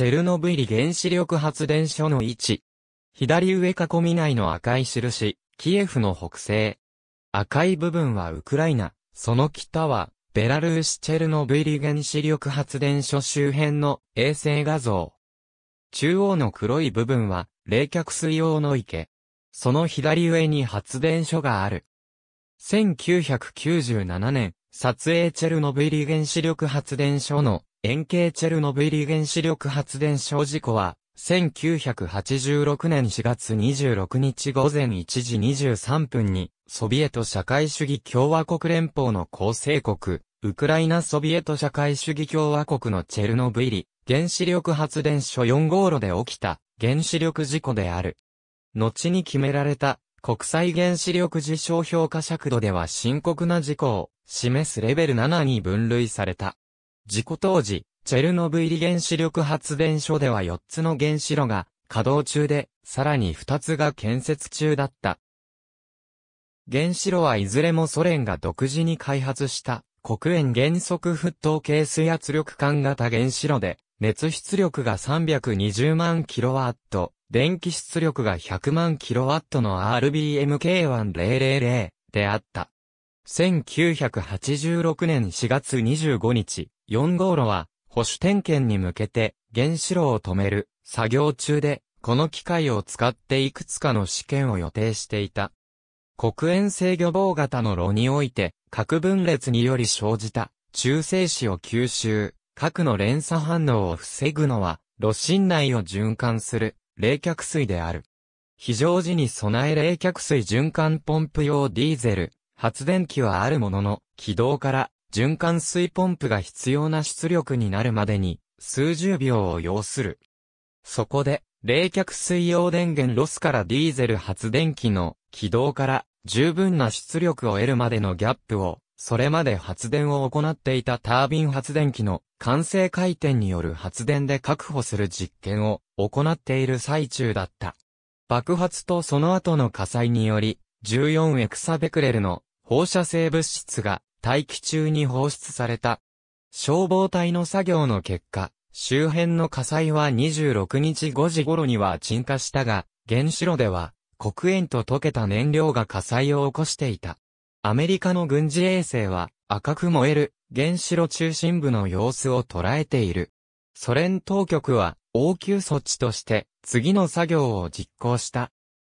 チェルノブイリ原子力発電所の位置。左上囲み内の赤い印、キエフの北西。赤い部分はウクライナ、その北は、ベラルーシチェルノブイリ原子力発電所周辺の衛星画像。中央の黒い部分は、冷却水用の池。その左上に発電所がある。1997年、撮影チェルノブイリ原子力発電所の円形チェルノブイリ原子力発電所事故は、1986年4月26日午前1時23分に、ソビエト社会主義共和国連邦の構成国、ウクライナソビエト社会主義共和国のチェルノブイリ、原子力発電所4号炉で起きた原子力事故である。後に決められた国際原子力事象評価尺度では深刻な事故を示すレベル7に分類された。事故当時、チェルノブイリ原子力発電所では4つの原子炉が稼働中で、さらに2つが建設中だった。原子炉はいずれもソ連が独自に開発した黒煙原則沸騰系水圧力管型原子炉で、熱出力が320万キロワット、電気出力が100万ットの RBMK1000 であった。1986年4月25日、4号炉は、保守点検に向けて、原子炉を止める、作業中で、この機械を使っていくつかの試験を予定していた。黒煙制御棒型の炉において、核分裂により生じた、中性子を吸収、核の連鎖反応を防ぐのは、炉心内を循環する、冷却水である。非常時に備え冷却水循環ポンプ用ディーゼル、発電機はあるものの、軌道から循環水ポンプが必要な出力になるまでに、数十秒を要する。そこで、冷却水用電源ロスからディーゼル発電機の起動から十分な出力を得るまでのギャップを、それまで発電を行っていたタービン発電機の完成回転による発電で確保する実験を行っている最中だった。爆発とその後の火災により、14エクサベクレルの放射性物質が大気中に放出された。消防隊の作業の結果、周辺の火災は26日5時頃には鎮火したが、原子炉では、黒煙と溶けた燃料が火災を起こしていた。アメリカの軍事衛星は、赤く燃える原子炉中心部の様子を捉えている。ソ連当局は、応急措置として、次の作業を実行した。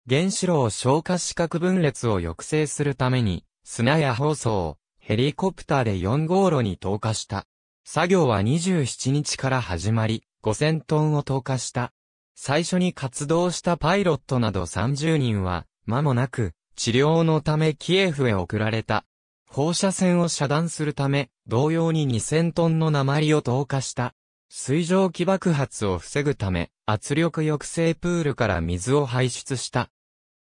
原子炉を消火四角分裂を抑制するために、砂や放送をヘリコプターで4号路に投下した。作業は27日から始まり、5000トンを投下した。最初に活動したパイロットなど30人は、間もなく、治療のためキエフへ送られた。放射線を遮断するため、同様に2000トンの鉛を投下した。水蒸気爆発を防ぐため、圧力抑制プールから水を排出した。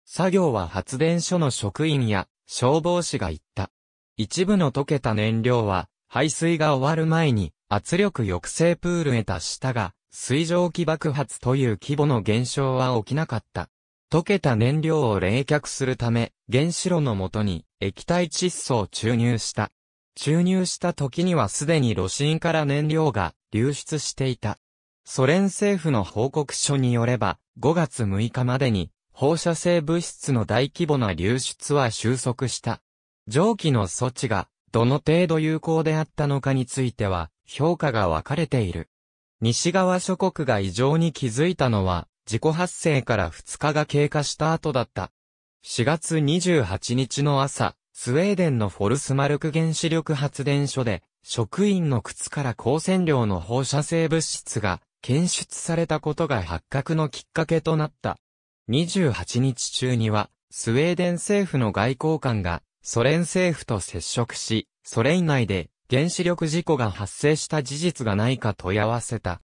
作業は発電所の職員や消防士が行った。一部の溶けた燃料は、排水が終わる前に、圧力抑制プールへ達したが、水蒸気爆発という規模の現象は起きなかった。溶けた燃料を冷却するため、原子炉のもとに液体窒素を注入した。注入した時にはすでに炉心から燃料が流出していた。ソ連政府の報告書によれば、5月6日までに放射性物質の大規模な流出は収束した。蒸気の措置がどの程度有効であったのかについては評価が分かれている。西側諸国が異常に気づいたのは事故発生から2日が経過した後だった。4月28日の朝、スウェーデンのフォルスマルク原子力発電所で職員の靴から光線量の放射性物質が検出されたことが発覚のきっかけとなった。28日中には、スウェーデン政府の外交官がソ連政府と接触し、ソ連内で原子力事故が発生した事実がないか問い合わせた。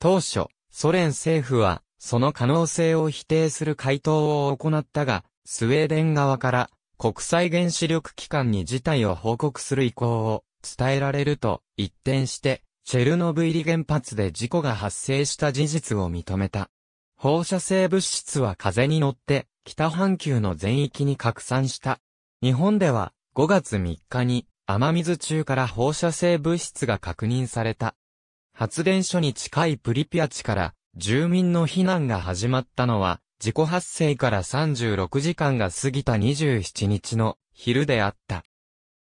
当初、ソ連政府は、その可能性を否定する回答を行ったが、スウェーデン側から国際原子力機関に事態を報告する意向を伝えられると一転して、チェルノブイリ原発で事故が発生した事実を認めた。放射性物質は風に乗って北半球の全域に拡散した日本では5月3日に雨水中から放射性物質が確認された。発電所に近いプリピア地から住民の避難が始まったのは事故発生から36時間が過ぎた27日の昼であった。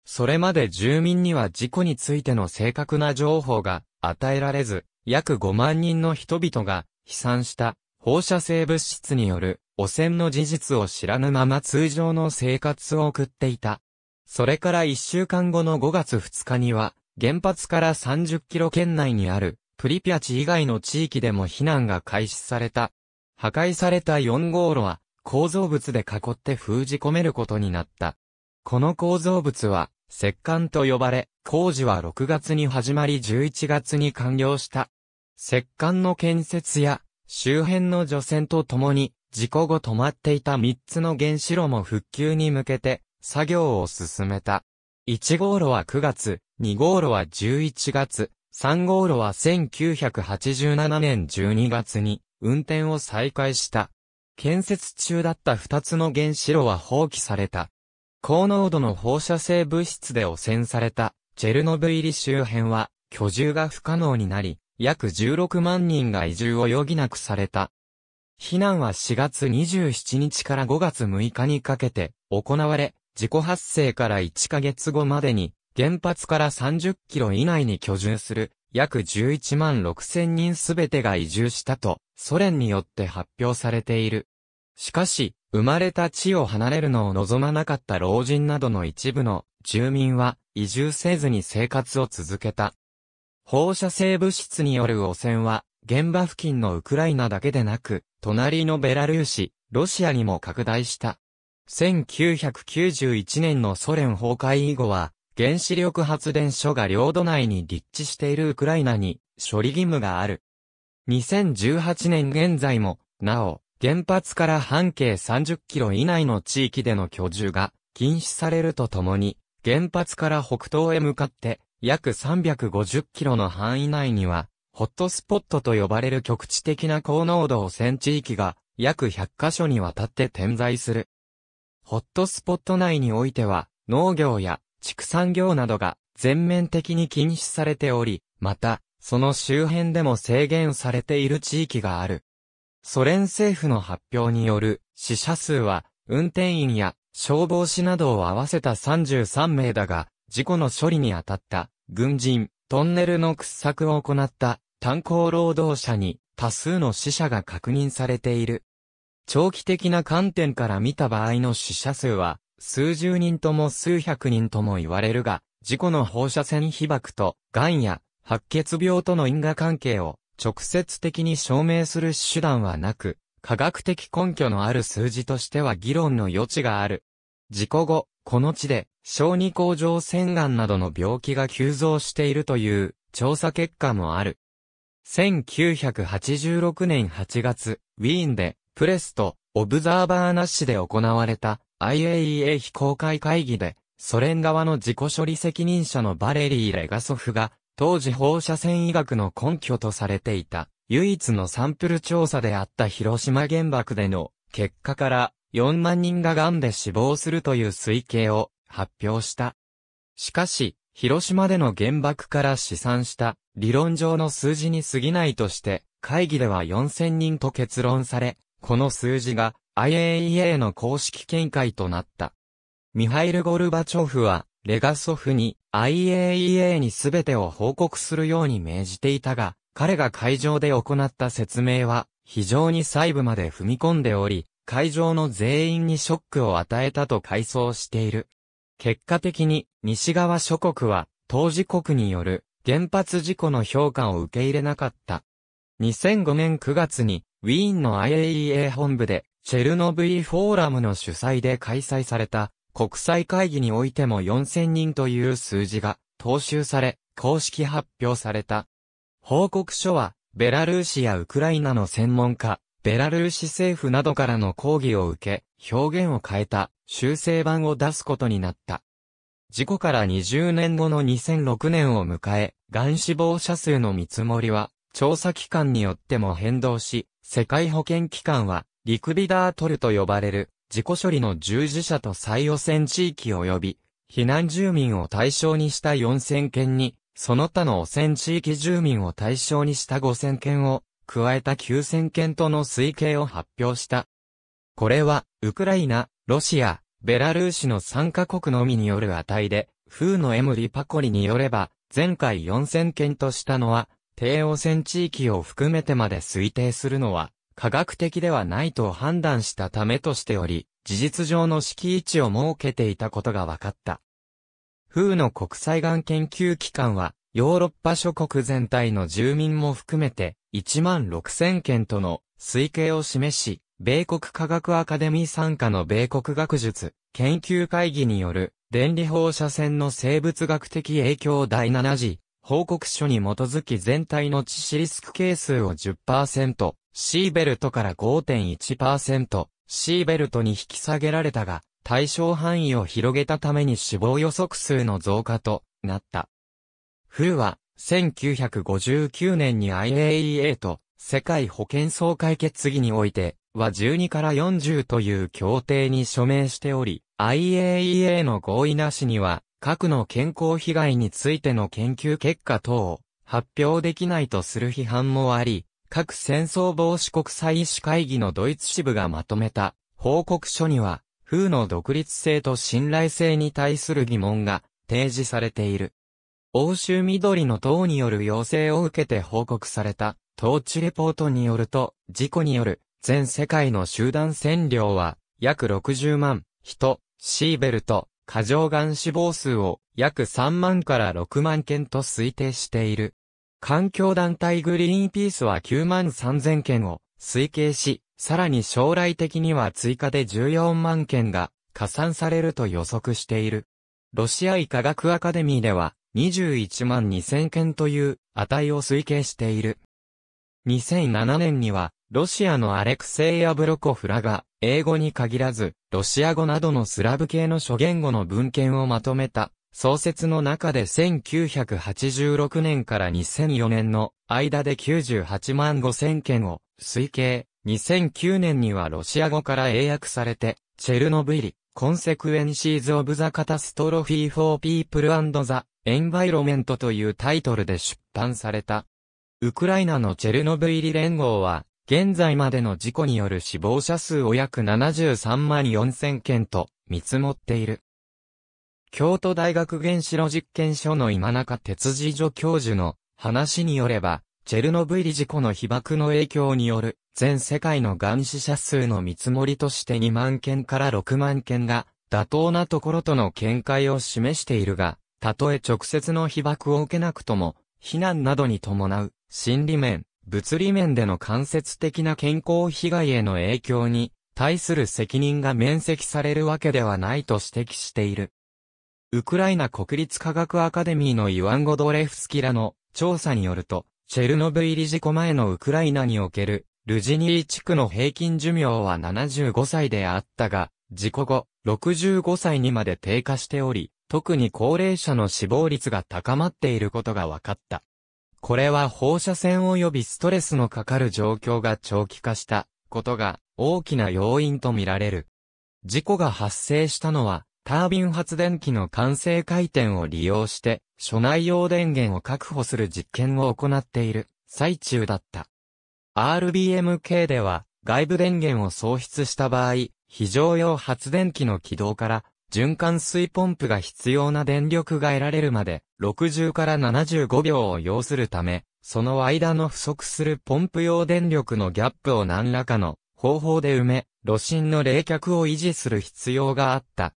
それまで住民には事故についての正確な情報が与えられず、約5万人の人々が飛散した放射性物質による汚染の事実を知らぬまま通常の生活を送っていた。それから1週間後の5月2日には、原発から30キロ圏内にある、プリピャチ以外の地域でも避難が開始された。破壊された4号路は、構造物で囲って封じ込めることになった。この構造物は、石棺と呼ばれ、工事は6月に始まり11月に完了した。石棺の建設や、周辺の除染とともに、事故後止まっていた3つの原子炉も復旧に向けて作業を進めた。1号炉は9月、2号炉は11月、3号炉は1987年12月に運転を再開した。建設中だった2つの原子炉は放棄された。高濃度の放射性物質で汚染されたチェルノブイリ周辺は居住が不可能になり、約16万人が移住を余儀なくされた。避難は4月27日から5月6日にかけて行われ、事故発生から1ヶ月後までに原発から30キロ以内に居住する約11万6千人すべてが移住したとソ連によって発表されている。しかし、生まれた地を離れるのを望まなかった老人などの一部の住民は移住せずに生活を続けた。放射性物質による汚染は現場付近のウクライナだけでなく、隣のベラルーシ、ロシアにも拡大した。1991年のソ連崩壊以後は、原子力発電所が領土内に立地しているウクライナに処理義務がある。2018年現在も、なお、原発から半径30キロ以内の地域での居住が禁止されるとともに、原発から北東へ向かって約350キロの範囲内にはホットスポットと呼ばれる局地的な高濃度汚染地域が約100カ所にわたって点在する。ホットスポット内においては農業や畜産業などが全面的に禁止されており、また、その周辺でも制限されている地域がある。ソ連政府の発表による死者数は運転員や消防士などを合わせた33名だが、事故の処理に当たった軍人、トンネルの掘削を行った炭鉱労働者に多数の死者が確認されている。長期的な観点から見た場合の死者数は、数十人とも数百人とも言われるが、事故の放射線被曝と、癌や白血病との因果関係を直接的に証明する手段はなく、科学的根拠のある数字としては議論の余地がある。事故後、この地で、小児甲状腺癌などの病気が急増しているという調査結果もある。1986年8月、ウィーンで、プレスと、オブザーバーなしで行われた IAEA 非公開会議で、ソ連側の自己処理責任者のバレリー・レガソフが、当時放射線医学の根拠とされていた、唯一のサンプル調査であった広島原爆での結果から4万人が癌で死亡するという推計を発表した。しかし、広島での原爆から試算した理論上の数字に過ぎないとして、会議では4000人と結論され、この数字が IAEA の公式見解となった。ミハイル・ゴルバチョフは、レガソフに IAEA に全てを報告するように命じていたが、彼が会場で行った説明は、非常に細部まで踏み込んでおり、会場の全員にショックを与えたと回想している。結果的に西側諸国は当事国による原発事故の評価を受け入れなかった。2005年9月にウィーンの IAEA 本部でチェルノブイフォーラムの主催で開催された国際会議においても4000人という数字が踏襲され公式発表された。報告書はベラルーシやウクライナの専門家、ベラルーシ政府などからの抗議を受け、表現を変えた。修正版を出すことになった。事故から20年後の2006年を迎え、がん死亡者数の見積もりは、調査機関によっても変動し、世界保健機関は、リクビダートルと呼ばれる、事故処理の従事者と再汚染地域及び、避難住民を対象にした4000件に、その他の汚染地域住民を対象にした5000件を、加えた9000件との推計を発表した。これは、ウクライナ、ロシア、ベラルーシの3カ国のみによる値で、風のエムリパコリによれば、前回4000件としたのは、帝王戦地域を含めてまで推定するのは、科学的ではないと判断したためとしており、事実上の敷位置を設けていたことが分かった。風の国際がん研究機関は、ヨーロッパ諸国全体の住民も含めて、1万6000件との推計を示し、米国科学アカデミー参加の米国学術研究会議による電離放射線の生物学的影響第7次報告書に基づき全体の致死リスク係数を10%、シーベルトから5.1%、シーベルトに引き下げられたが、対象範囲を広げたために死亡予測数の増加となった。フルは、1959年に IAEA と世界保健総会決議において、は12から40という協定に署名しており、IAEA の合意なしには、核の健康被害についての研究結果等を発表できないとする批判もあり、各戦争防止国際医師会議のドイツ支部がまとめた報告書には、風の独立性と信頼性に対する疑問が提示されている。欧州緑の党による要請を受けて報告された、統治レポートによると、事故による全世界の集団占領は、約60万人、シーベルト、過剰がん死亡数を約3万から6万件と推定している。環境団体グリーンピースは9万3000件を推計し、さらに将来的には追加で14万件が加算されると予測している。ロシア医科学アカデミーでは21万2000件という値を推計している。2007年にはロシアのアレクセイア・ブロコフラが、英語に限らず、ロシア語などのスラブ系の諸言語の文献をまとめた、創設の中で1986年から2004年の間で98万5千件を推計、2009年にはロシア語から英訳されて、チェルノブイリ、コンセクエンシーズ・オブ・ザ・カタストロフィー・フォー・ピープル・アンド・ザ・エンバイロメントというタイトルで出版された。ウクライナのチェルノブイリ連合は、現在までの事故による死亡者数を約73万4000件と見積もっている。京都大学原子炉実験所の今中哲次助教授の話によれば、チェルノブイリ事故の被爆の影響による全世界の癌死者数の見積もりとして2万件から6万件が妥当なところとの見解を示しているが、たとえ直接の被爆を受けなくとも、避難などに伴う心理面、物理面での間接的な健康被害への影響に対する責任が免責されるわけではないと指摘している。ウクライナ国立科学アカデミーのイワン・ゴドレフスキラの調査によると、チェルノブイリ事故前のウクライナにおけるルジニー地区の平均寿命は75歳であったが、事故後65歳にまで低下しており、特に高齢者の死亡率が高まっていることが分かった。これは放射線及びストレスのかかる状況が長期化したことが大きな要因とみられる。事故が発生したのは、タービン発電機の完成回転を利用して、所内用電源を確保する実験を行っている最中だった。RBMK では、外部電源を喪失した場合、非常用発電機の起動から、循環水ポンプが必要な電力が得られるまで、60から75秒を要するため、その間の不足するポンプ用電力のギャップを何らかの方法で埋め、炉心の冷却を維持する必要があった。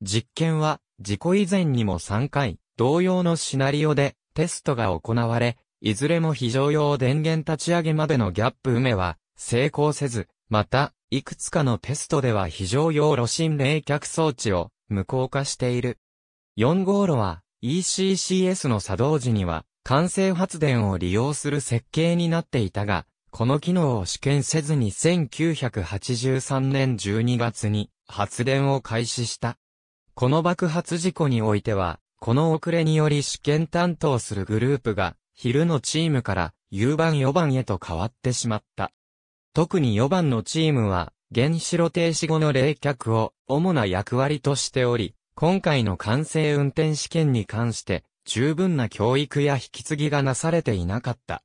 実験は、事故以前にも3回、同様のシナリオでテストが行われ、いずれも非常用電源立ち上げまでのギャップ埋めは成功せず、また、いくつかのテストでは非常用炉心冷却装置を無効化している。4号炉は ECCS の作動時には、完成発電を利用する設計になっていたが、この機能を試験せずに1983年12月に発電を開始した。この爆発事故においては、この遅れにより試験担当するグループが、昼のチームから夕番4番へと変わってしまった。特に4番のチームは、原子炉停止後の冷却を主な役割としており、今回の完成運転試験に関して、十分な教育や引き継ぎがなされていなかった。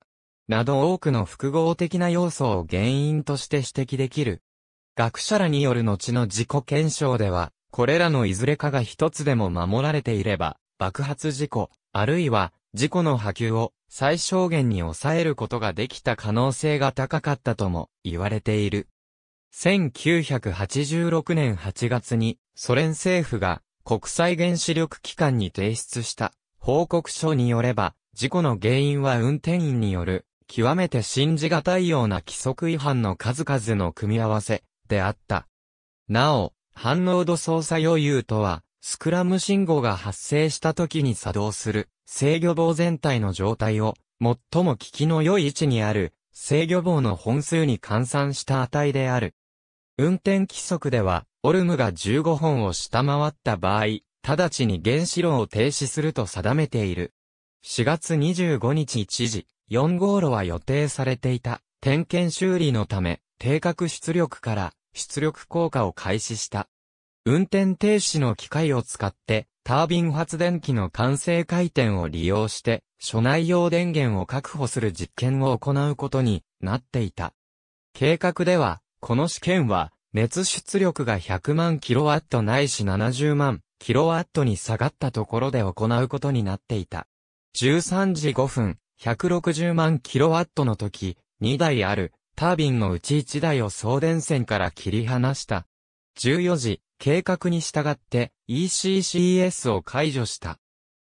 など多くの複合的な要素を原因として指摘できる。学者らによる後の自己検証では、これらのいずれかが一つでも守られていれば、爆発事故、あるいは事故の波及を最小限に抑えることができた可能性が高かったとも言われている。1986年8月にソ連政府が国際原子力機関に提出した報告書によれば、事故の原因は運転員による、極めて信じがたいような規則違反の数々の組み合わせであった。なお、反応度操作余裕とは、スクラム信号が発生した時に作動する制御棒全体の状態を最も効きの良い位置にある制御棒の本数に換算した値である。運転規則ではオルムが15本を下回った場合、直ちに原子炉を停止すると定めている。4月25日1時、4号炉は予定されていた、点検修理のため、定格出力から出力効果を開始した。運転停止の機械を使って、タービン発電機の完成回転を利用して、所内用電源を確保する実験を行うことになっていた。計画では、この試験は、熱出力が100万キロワットないし70万キロワットに下がったところで行うことになっていた。13時5分、160万キロワットの時、2台あるタービンのうち1台を送電線から切り離した。14時、計画に従って ECCS を解除した。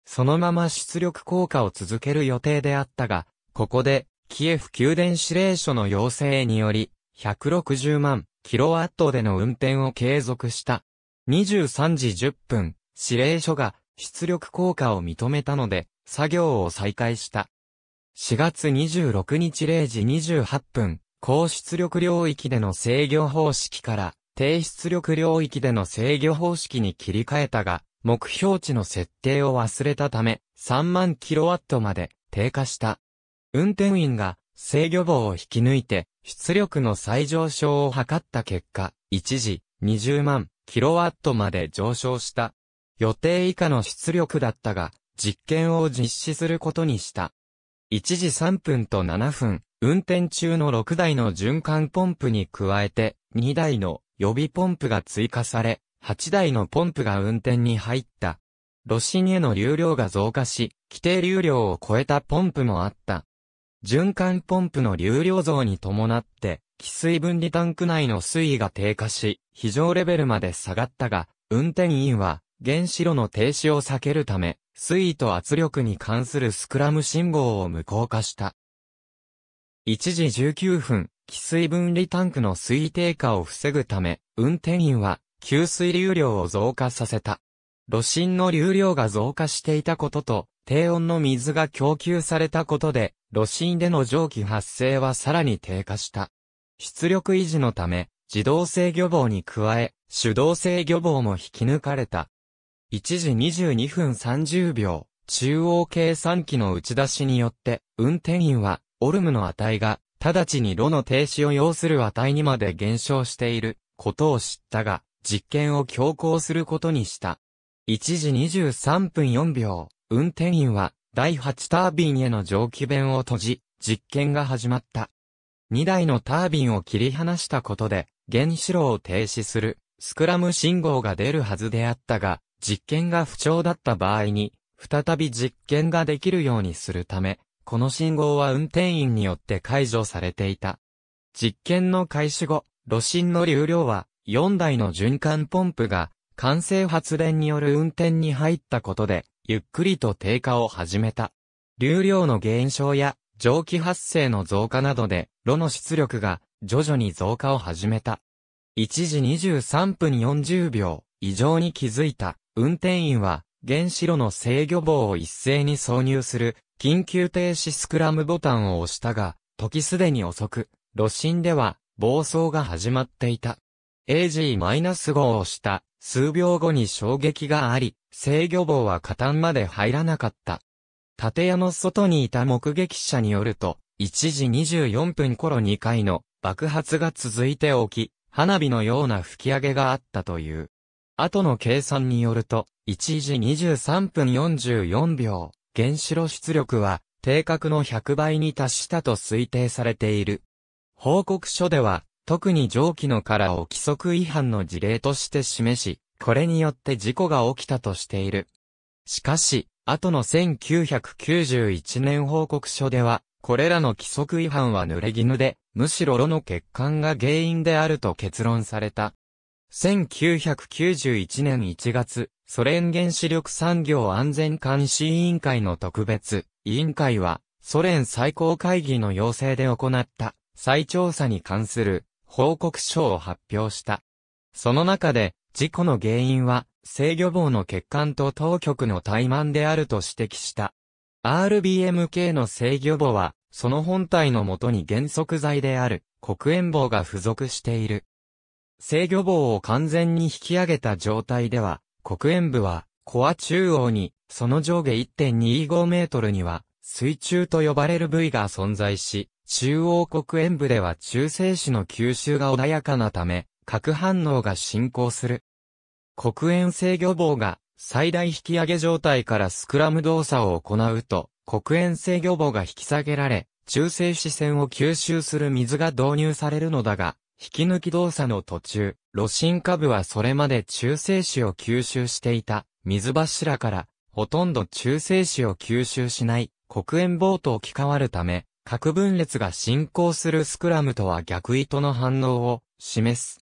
そのまま出力効果を続ける予定であったが、ここで、キエフ宮殿司令所の要請により、160万キロワットでの運転を継続した。23時10分、指令書が出力効果を認めたので、作業を再開した。4月26日0時28分、高出力領域での制御方式から低出力領域での制御方式に切り替えたが、目標値の設定を忘れたため、3万キロワットまで低下した。運転員が制御棒を引き抜いて、出力の最上昇を図った結果、一時、20万キロワットまで上昇した。予定以下の出力だったが、実験を実施することにした。一時3分と7分、運転中の6台の循環ポンプに加えて、2台の予備ポンプが追加され、8台のポンプが運転に入った。炉心への流量が増加し、規定流量を超えたポンプもあった。循環ポンプの流量増に伴って、気水分離タンク内の水位が低下し、非常レベルまで下がったが、運転員は、原子炉の停止を避けるため、水位と圧力に関するスクラム信号を無効化した。1時19分、気水分離タンクの水位低下を防ぐため、運転員は、給水流量を増加させた。炉心の流量が増加していたことと、低温の水が供給されたことで、炉心での蒸気発生はさらに低下した。出力維持のため、自動制漁棒に加え、手動制漁棒も引き抜かれた。1時22分30秒、中央計算機の打ち出しによって、運転員は、オルムの値が、直ちに炉の停止を要する値にまで減少している、ことを知ったが、実験を強行することにした。1時23分4秒、運転員は、第8タービンへの蒸気弁を閉じ、実験が始まった。2台のタービンを切り離したことで、原子炉を停止する、スクラム信号が出るはずであったが、実験が不調だった場合に、再び実験ができるようにするため、この信号は運転員によって解除されていた。実験の開始後、炉心の流量は、4台の循環ポンプが、完成発電による運転に入ったことで、ゆっくりと低下を始めた。流量の減少や蒸気発生の増加などで、炉の出力が徐々に増加を始めた。1時23分40秒、異常に気づいた、運転員は、原子炉の制御棒を一斉に挿入する、緊急停止スクラムボタンを押したが、時すでに遅く、炉心では、暴走が始まっていた。AG-5 をした、数秒後に衝撃があり、制御棒は下端まで入らなかった。建屋の外にいた目撃者によると、1時24分頃2回の爆発が続いておき、花火のような吹き上げがあったという。後の計算によると、1時23分44秒、原子炉出力は、定格の100倍に達したと推定されている。報告書では、特に蒸気の殻を規則違反の事例として示し、これによって事故が起きたとしている。しかし、後の1991年報告書では、これらの規則違反は濡れ衣で、むしろ炉の欠陥が原因であると結論された。1991年1月、ソ連原子力産業安全監視委員会の特別委員会は、ソ連最高会議の要請で行った再調査に関する報告書を発表した。その中で、事故の原因は、制御棒の欠陥と当局の怠慢であると指摘した。RBMK の制御棒は、その本体のもとに原則剤である、黒煙棒が付属している。制御棒を完全に引き上げた状態では、黒煙部は、コア中央に、その上下1.25メートルには、水中と呼ばれる部位が存在し、中央黒煙部では中性子の吸収が穏やかなため、核反応が進行する。黒煙制御棒が最大引き上げ状態からスクラム動作を行うと、黒煙制御棒が引き下げられ、中性子線を吸収する水が導入されるのだが、引き抜き動作の途中、露心下部はそれまで中性子を吸収していた水柱から、ほとんど中性子を吸収しない黒煙棒と置き換わるため、核分裂が進行するスクラムとは逆糸の反応を示す。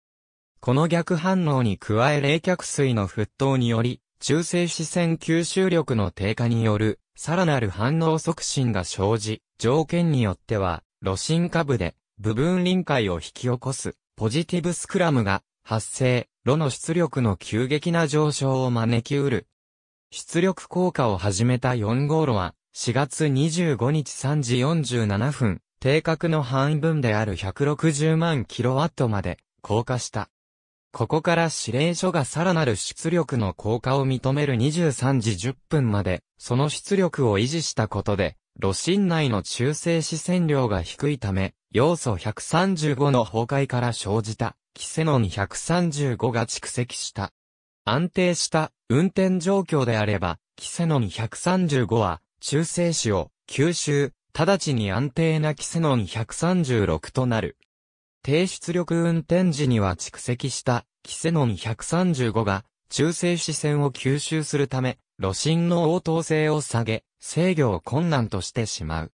この逆反応に加え冷却水の沸騰により、中性子線吸収力の低下による、さらなる反応促進が生じ、条件によっては、露心下部で、部分臨界を引き起こす、ポジティブスクラムが、発生、炉の出力の急激な上昇を招きうる。出力効果を始めた4号炉は、4月25日3時47分、定格の範囲分である160万キロワットまで、降下した。ここから指令所がさらなる出力の効果を認める23時10分まで、その出力を維持したことで、炉心内の中性子線量が低いため、要素135の崩壊から生じた、キセノン135が蓄積した。安定した運転状況であれば、キセノン135は、中性子を吸収、直ちに安定なキセノン136となる。低出力運転時には蓄積したキセノン135が中性子線を吸収するため、炉心の応答性を下げ、制御を困難としてしまう。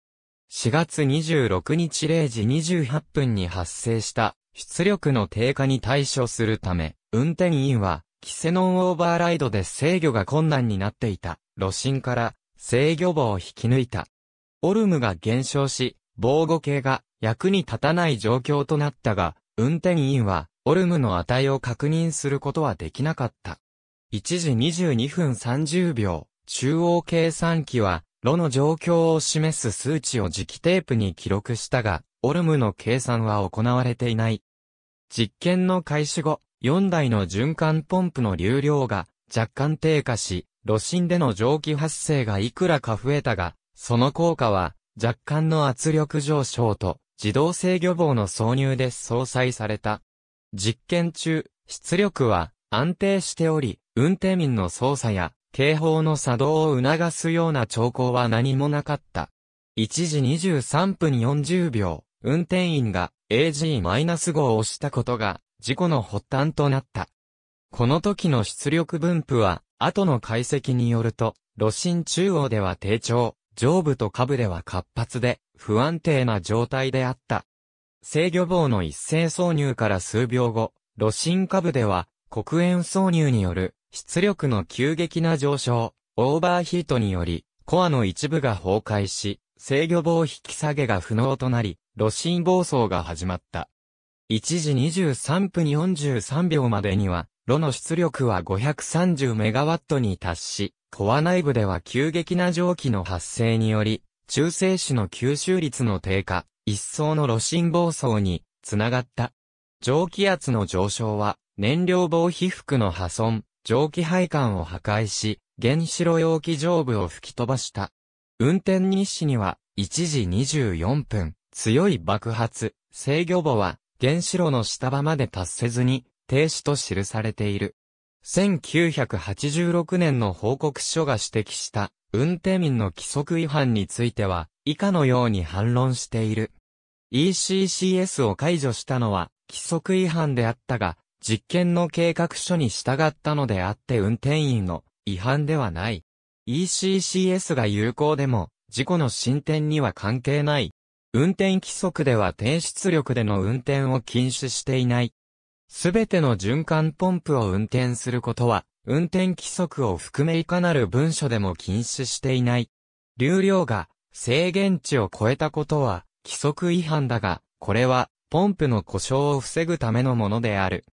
4月26日0時28分に発生した出力の低下に対処するため、運転員は、キセノンオーバーライドで制御が困難になっていた、炉心から制御棒を引き抜いた。オルムが減少し、防護系が役に立たない状況となったが、運転員は、オルムの値を確認することはできなかった。1時22分30秒、中央計算機は、炉の状況を示す数値を磁気テープに記録したが、オルムの計算は行われていない。実験の開始後、4台の循環ポンプの流量が若干低下し、炉心での蒸気発生がいくらか増えたが、その効果は若干の圧力上昇と自動制御棒の挿入で相殺された。実験中、出力は安定しており、運転員の操作や警報の作動を促すような兆候は何もなかった。1時23分40秒、運転員が AG-5 を押したことが事故の発端となった。この時の出力分布は、後の解析によると、路心中央では低調、上部と下部では活発で不安定な状態であった。制御棒の一斉挿入から数秒後、露心下部では黒煙挿入による出力の急激な上昇、オーバーヒートにより、コアの一部が崩壊し、制御棒引き下げが不能となり、露心暴走が始まった。1時23分43秒までには、炉の出力は5 3 0ットに達し、コア内部では急激な蒸気の発生により、中性子の吸収率の低下、一層の炉心暴走に、つながった。蒸気圧の上昇は、燃料防止服の破損、蒸気配管を破壊し、原子炉容器上部を吹き飛ばした。運転日誌には、1時24分、強い爆発、制御母は、原子炉の下場まで達せずに、停止と記されている。1986年の報告書が指摘した運転員の規則違反については以下のように反論している。ECCS を解除したのは規則違反であったが、実験の計画書に従ったのであって運転員の違反ではない。ECCS が有効でも事故の進展には関係ない。運転規則では低出力での運転を禁止していない。すべての循環ポンプを運転することは、運転規則を含めいかなる文書でも禁止していない。流量が制限値を超えたことは規則違反だが、これはポンプの故障を防ぐためのものである。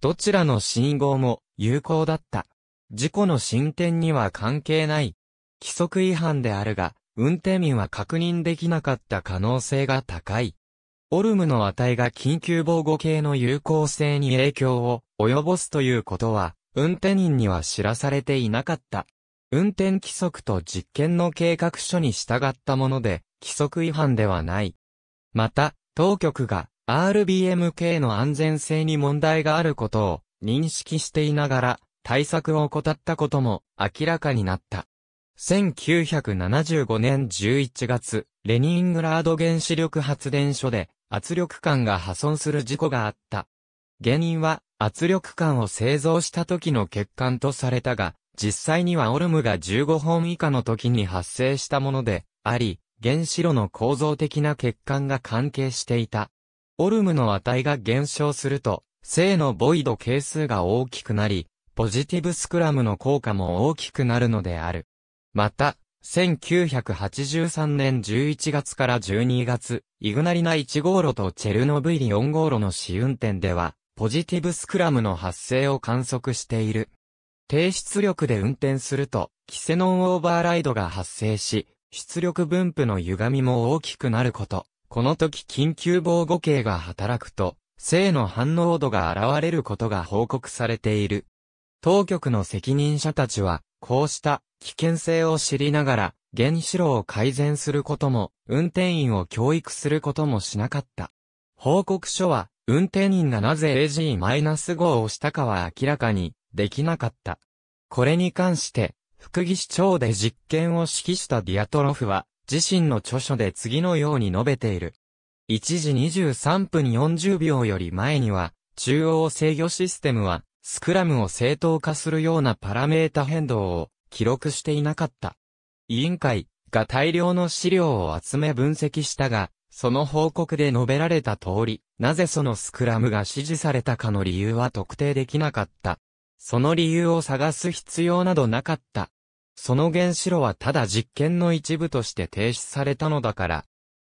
どちらの信号も有効だった。事故の進展には関係ない。規則違反であるが、運転員は確認できなかった可能性が高い。オルムの値が緊急防護系の有効性に影響を及ぼすということは、運転員には知らされていなかった。運転規則と実験の計画書に従ったもので、規則違反ではない。また、当局が RBMK の安全性に問題があることを認識していながら対策を怠ったことも明らかになった。1975年11月、レニングラード原子力発電所で圧力管が破損する事故があった。原因は圧力管を製造した時の欠陥とされたが、実際にはオルムが15本以下の時に発生したものであり、原子炉の構造的な欠陥が関係していた。オルムの値が減少すると、正のボイド係数が大きくなり、ポジティブスクラムの効果も大きくなるのである。また、1983年11月から12月、イグナリナ1号路とチェルノブイリ4号路の試運転では、ポジティブスクラムの発生を観測している。低出力で運転すると、キセノンオーバーライドが発生し、出力分布の歪みも大きくなること。この時緊急防護系が働くと、性の反応度が現れることが報告されている。当局の責任者たちは、こうした危険性を知りながら、原子炉を改善することも、運転員を教育することもしなかった。報告書は、運転員がなぜ AG-5 をしたかは明らかにできなかった。これに関して、副議市長で実験を指揮したディアトロフは、自身の著書で次のように述べている。1時23分40秒より前には、中央制御システムはスクラムを正当化するようなパラメータ変動を記録していなかった。委員会が大量の資料を集め分析したが、その報告で述べられた通り、なぜそのスクラムが支持されたかの理由は特定できなかった。その理由を探す必要などなかった。その原子炉はただ実験の一部として停止されたのだから。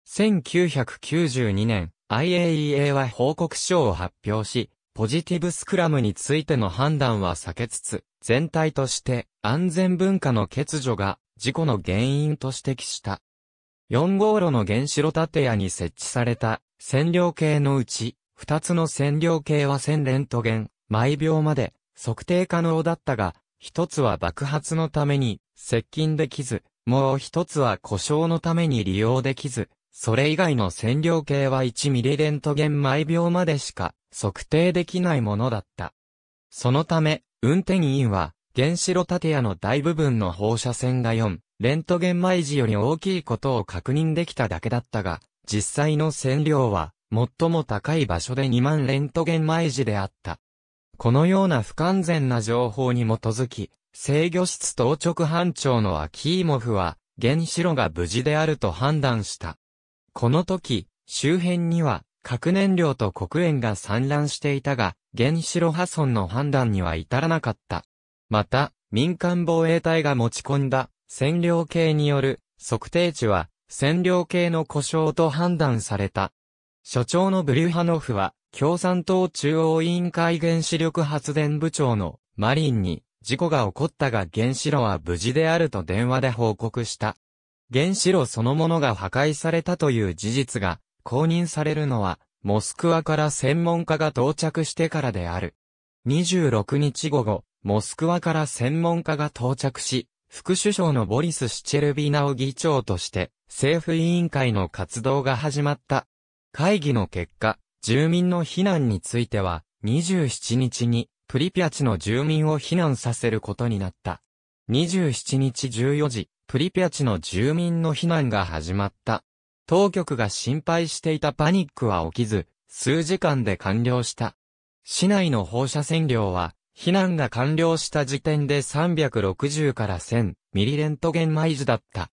1992年、IAEA は報告書を発表し、ポジティブスクラムについての判断は避けつつ、全体として安全文化の欠如が事故の原因と指摘した。4号路の原子炉建屋に設置された線量計のうち、2つの線量計は1000レントゲン、毎秒まで測定可能だったが、1つは爆発のために接近できず、もう1つは故障のために利用できず、それ以外の線量計は1ミリレントゲン毎秒までしか測定できないものだった。そのため、運転員は、原子炉建屋の大部分の放射線が4、レントゲン毎時より大きいことを確認できただけだったが、実際の線量は、最も高い場所で2万レントゲン毎時であった。このような不完全な情報に基づき、制御室当直班長のアキーモフは、原子炉が無事であると判断した。この時、周辺には、核燃料と黒煙が散乱していたが、原子炉破損の判断には至らなかった。また、民間防衛隊が持ち込んだ、占領系による、測定値は、占領系の故障と判断された。所長のブリュハノフは、共産党中央委員会原子力発電部長のマリンに、事故が起こったが原子炉は無事であると電話で報告した。原子炉そのものが破壊されたという事実が公認されるのは、モスクワから専門家が到着してからである。26日午後、モスクワから専門家が到着し、副首相のボリス・シチェルビナを議長として、政府委員会の活動が始まった。会議の結果、住民の避難については、27日に、プリピャチの住民を避難させることになった。27日14時、プリピャチの住民の避難が始まった。当局が心配していたパニックは起きず、数時間で完了した。市内の放射線量は、避難が完了した時点で360から1000ミリレントゲンイズだった。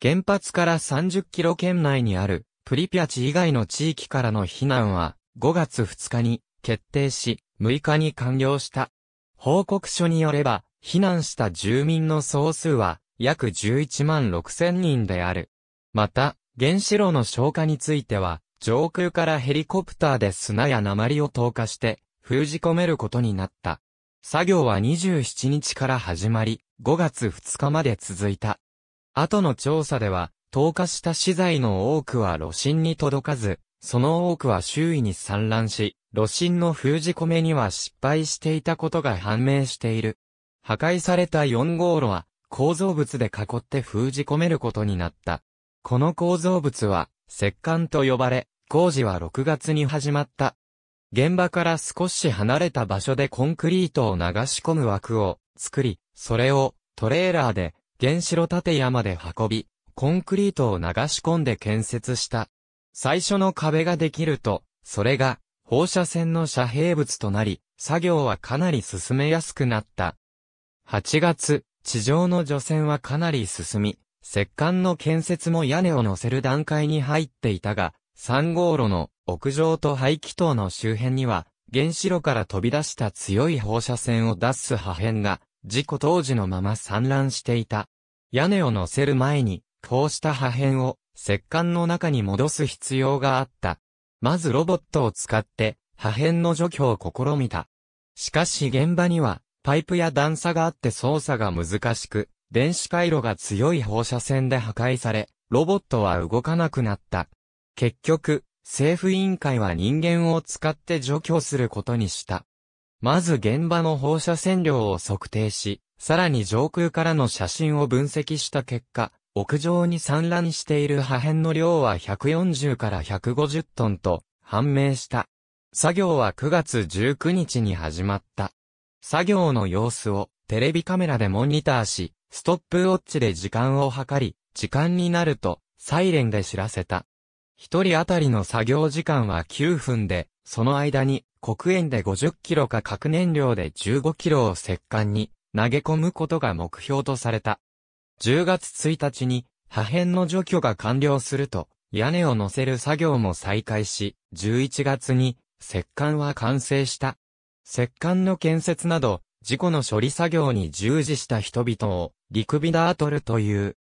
原発から30キロ圏内にあるプリピャチ以外の地域からの避難は5月2日に決定し6日に完了した。報告書によれば避難した住民の総数は約11万6千人である。また、原子炉の消火については、上空からヘリコプターで砂や鉛を投下して、封じ込めることになった。作業は27日から始まり、5月2日まで続いた。後の調査では、投下した資材の多くは炉心に届かず、その多くは周囲に散乱し、炉心の封じ込めには失敗していたことが判明している。破壊された4号炉は、構造物で囲って封じ込めることになった。この構造物は、石棺と呼ばれ、工事は6月に始まった。現場から少し離れた場所でコンクリートを流し込む枠を作り、それをトレーラーで原子炉建屋まで運び、コンクリートを流し込んで建設した。最初の壁ができると、それが放射線の遮蔽物となり、作業はかなり進めやすくなった。8月、地上の除染はかなり進み、石棺の建設も屋根を乗せる段階に入っていたが、3号路の屋上と排気塔の周辺には、原子炉から飛び出した強い放射線を出す破片が、事故当時のまま散乱していた。屋根を乗せる前に、こうした破片を石棺の中に戻す必要があった。まずロボットを使って破片の除去を試みた。しかし現場にはパイプや段差があって操作が難しく、電子回路が強い放射線で破壊され、ロボットは動かなくなった。結局、政府委員会は人間を使って除去することにした。まず現場の放射線量を測定し、さらに上空からの写真を分析した結果、屋上に散乱している破片の量は140から150トンと判明した。作業は9月19日に始まった。作業の様子をテレビカメラでモニターし、ストップウォッチで時間を計り、時間になると、サイレンで知らせた。一人当たりの作業時間は9分で、その間に、黒煙で50キロか核燃料で15キロを石棺に投げ込むことが目標とされた。10月1日に破片の除去が完了すると、屋根を乗せる作業も再開し、11月に石棺は完成した。石棺の建設など、事故の処理作業に従事した人々を、リクビダートルという。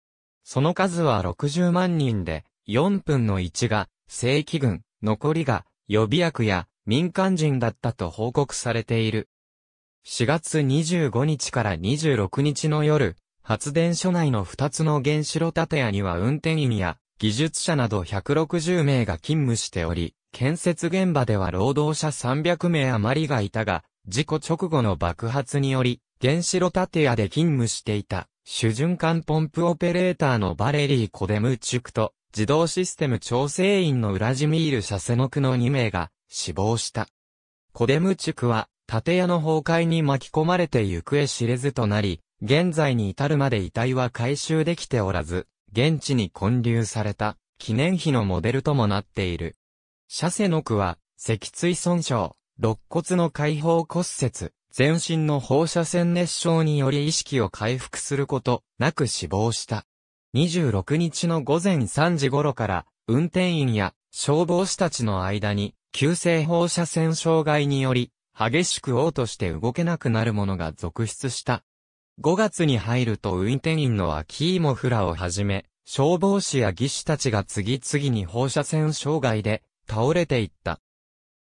その数は60万人で、4分の1が、正規軍、残りが、予備役や、民間人だったと報告されている。4月25日から26日の夜、発電所内の2つの原子炉建屋には運転員や技術者など160名が勤務しており、建設現場では労働者300名余りがいたが、事故直後の爆発により、原子炉建屋で勤務していた、主循環ポンプオペレーターのバレリー・コデムチュクと、自動システム調整員のウラジミール・シャセノクの2名が死亡した。コデムチュクは、建屋の崩壊に巻き込まれて行方知れずとなり、現在に至るまで遺体は回収できておらず、現地に建立された記念碑のモデルともなっている。車瀬の区は、脊椎損傷、肋骨の解放骨折、全身の放射線熱傷により意識を回復することなく死亡した。26日の午前3時頃から、運転員や消防士たちの間に、急性放射線障害により、激しく嘔吐して動けなくなる者が続出した。5月に入ると運転員のーもフラをはじめ、消防士や技師たちが次々に放射線障害で倒れていった。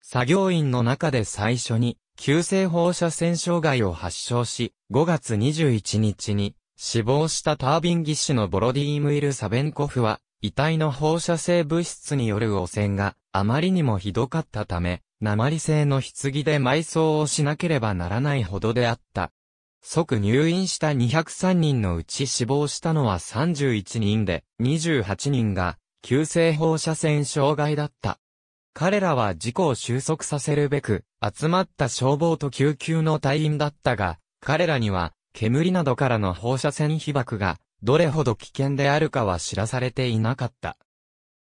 作業員の中で最初に、急性放射線障害を発症し、5月21日に死亡したタービン技師のボロディームイル・サベンコフは、遺体の放射性物質による汚染があまりにもひどかったため、鉛製の棺で埋葬をしなければならないほどであった。即入院した203人のうち死亡したのは31人で、28人が急性放射線障害だった。彼らは事故を収束させるべく、集まった消防と救急の隊員だったが、彼らには、煙などからの放射線被爆が、どれほど危険であるかは知らされていなかった。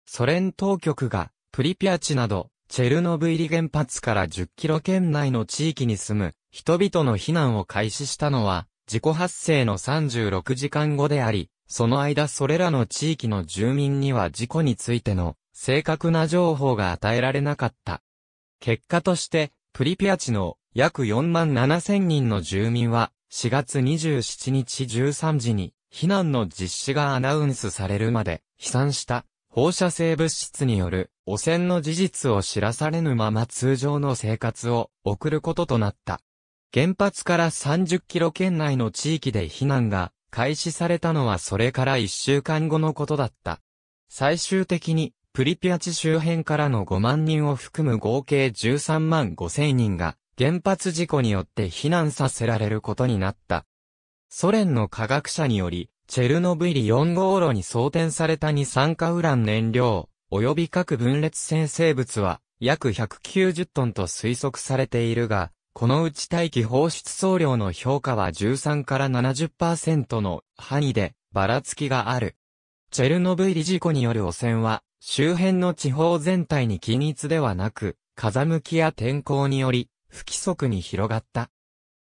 ソ連当局が、プリピアチなど、チェルノブイリ原発から10キロ圏内の地域に住む、人々の避難を開始したのは、事故発生の36時間後であり、その間それらの地域の住民には事故についての正確な情報が与えられなかった。結果として、プリピアチの約4万7千人の住民は、4月27日13時に、避難の実施がアナウンスされるまで、飛散した放射性物質による汚染の事実を知らされぬまま通常の生活を送ることとなった。原発から30キロ圏内の地域で避難が開始されたのはそれから1週間後のことだった。最終的にプリピアチ周辺からの5万人を含む合計13万5千人が原発事故によって避難させられることになった。ソ連の科学者により、チェルノブイリ4号炉に装填された二酸化ウラン燃料、及び各分裂生物は約190トンと推測されているが、このうち大気放出総量の評価は13から70%の範囲でばらつきがある。チェルノブイリ事故による汚染は周辺の地方全体に均一ではなく、風向きや天候により、不規則に広がった。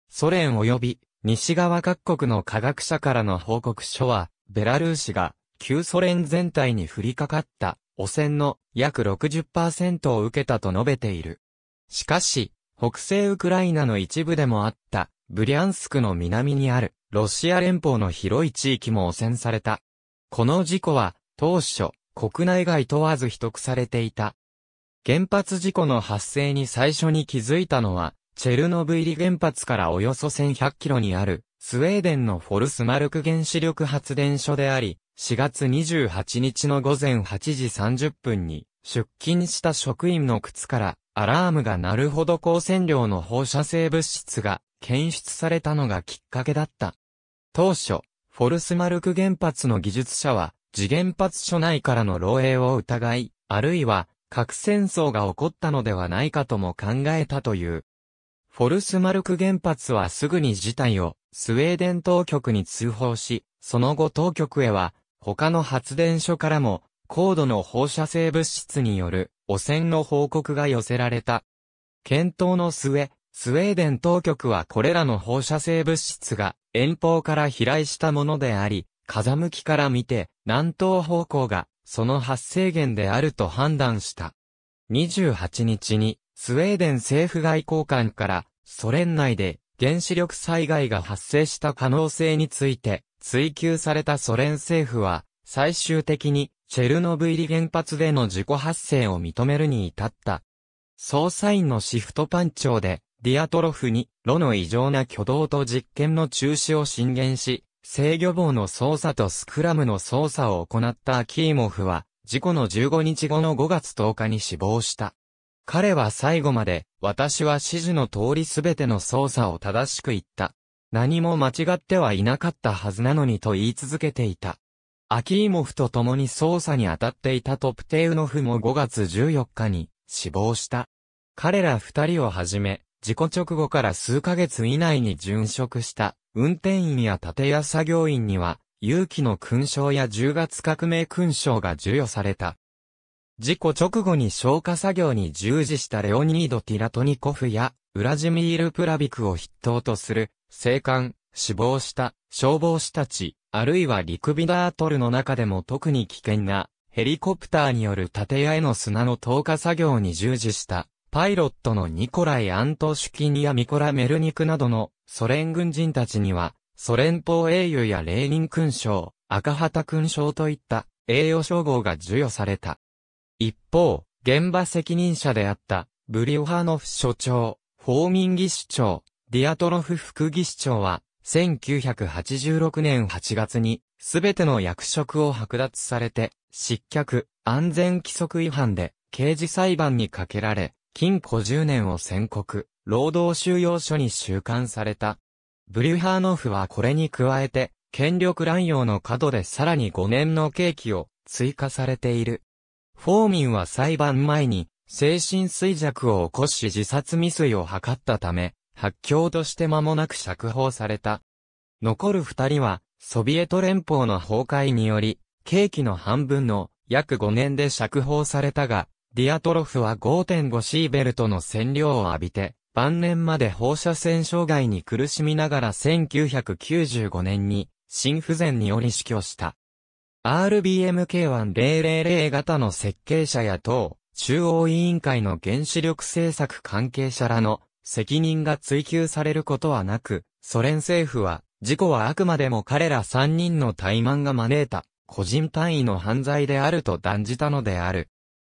ソ連及び西側各国の科学者からの報告書は、ベラルーシが旧ソ連全体に降りかかった汚染の約60%を受けたと述べている。しかし、北西ウクライナの一部でもあった、ブリャンスクの南にある、ロシア連邦の広い地域も汚染された。この事故は、当初、国内外問わず秘匿されていた。原発事故の発生に最初に気づいたのは、チェルノブイリ原発からおよそ1100キロにある、スウェーデンのフォルスマルク原子力発電所であり、4月28日の午前8時30分に、出勤した職員の靴から、アラームが鳴るほど光線量の放射性物質が検出されたのがきっかけだった。当初、フォルスマルク原発の技術者は、次原発所内からの漏洩を疑い、あるいは、核戦争が起こったのではないかとも考えたという。フォルスマルク原発はすぐに事態をスウェーデン当局に通報し、その後当局へは他の発電所からも高度の放射性物質による汚染の報告が寄せられた。検討の末、スウェーデン当局はこれらの放射性物質が遠方から飛来したものであり、風向きから見て、南東方向が、その発生源であると判断した。28日に、スウェーデン政府外交官から、ソ連内で原子力災害が発生した可能性について、追及されたソ連政府は、最終的に、チェルノブイリ原発での自己発生を認めるに至った。捜査員のシフトパンチョで、ディアトロフに、炉の異常な挙動と実験の中止を進言し、制御棒の操作とスクラムの操作を行ったアキーモフは、事故の15日後の5月10日に死亡した。彼は最後まで、私は指示の通りすべての操作を正しく言った。何も間違ってはいなかったはずなのにと言い続けていた。アキーモフと共に捜査に当たっていたトプテウノフも5月14日に死亡した。彼ら二人をはじめ、事故直後から数ヶ月以内に殉職した。運転員や建屋作業員には、勇気の勲章や10月革命勲章が授与された。事故直後に消火作業に従事したレオニード・ティラトニコフや、ウラジミール・プラビクを筆頭とする、生還、死亡した消防士たち、あるいはリクビダートルの中でも特に危険な、ヘリコプターによる建屋への砂の投下作業に従事した、パイロットのニコライ・アントシュキンやミコラ・メルニクなどのソ連軍人たちには、ソ連邦英雄やレーニン勲章、赤旗勲章といった栄誉称号が授与された。一方、現場責任者であったブリオハノフ所長、フォーミン議首長、ディアトロフ副議首長は、1986年8月に、すべての役職を剥奪されて、失脚、安全規則違反で、刑事裁判にかけられ、禁錮10年を宣告。労働収容所に収監された。ブリュハーノフはこれに加えて、権力乱用の角でさらに5年の刑期を追加されている。フォーミンは裁判前に、精神衰弱を起こし自殺未遂を図ったため、発狂として間もなく釈放された。残る二人は、ソビエト連邦の崩壊により、刑期の半分の約5年で釈放されたが、ディアトロフは5.5シーベルトの占領を浴びて、晩年まで放射線障害に苦しみながら1995年に心不全により死去した。RBMK1000 型の設計者や党、中央委員会の原子力政策関係者らの責任が追及されることはなく、ソ連政府は、事故はあくまでも彼ら3人の怠慢が招いた、個人単位の犯罪であると断じたのである。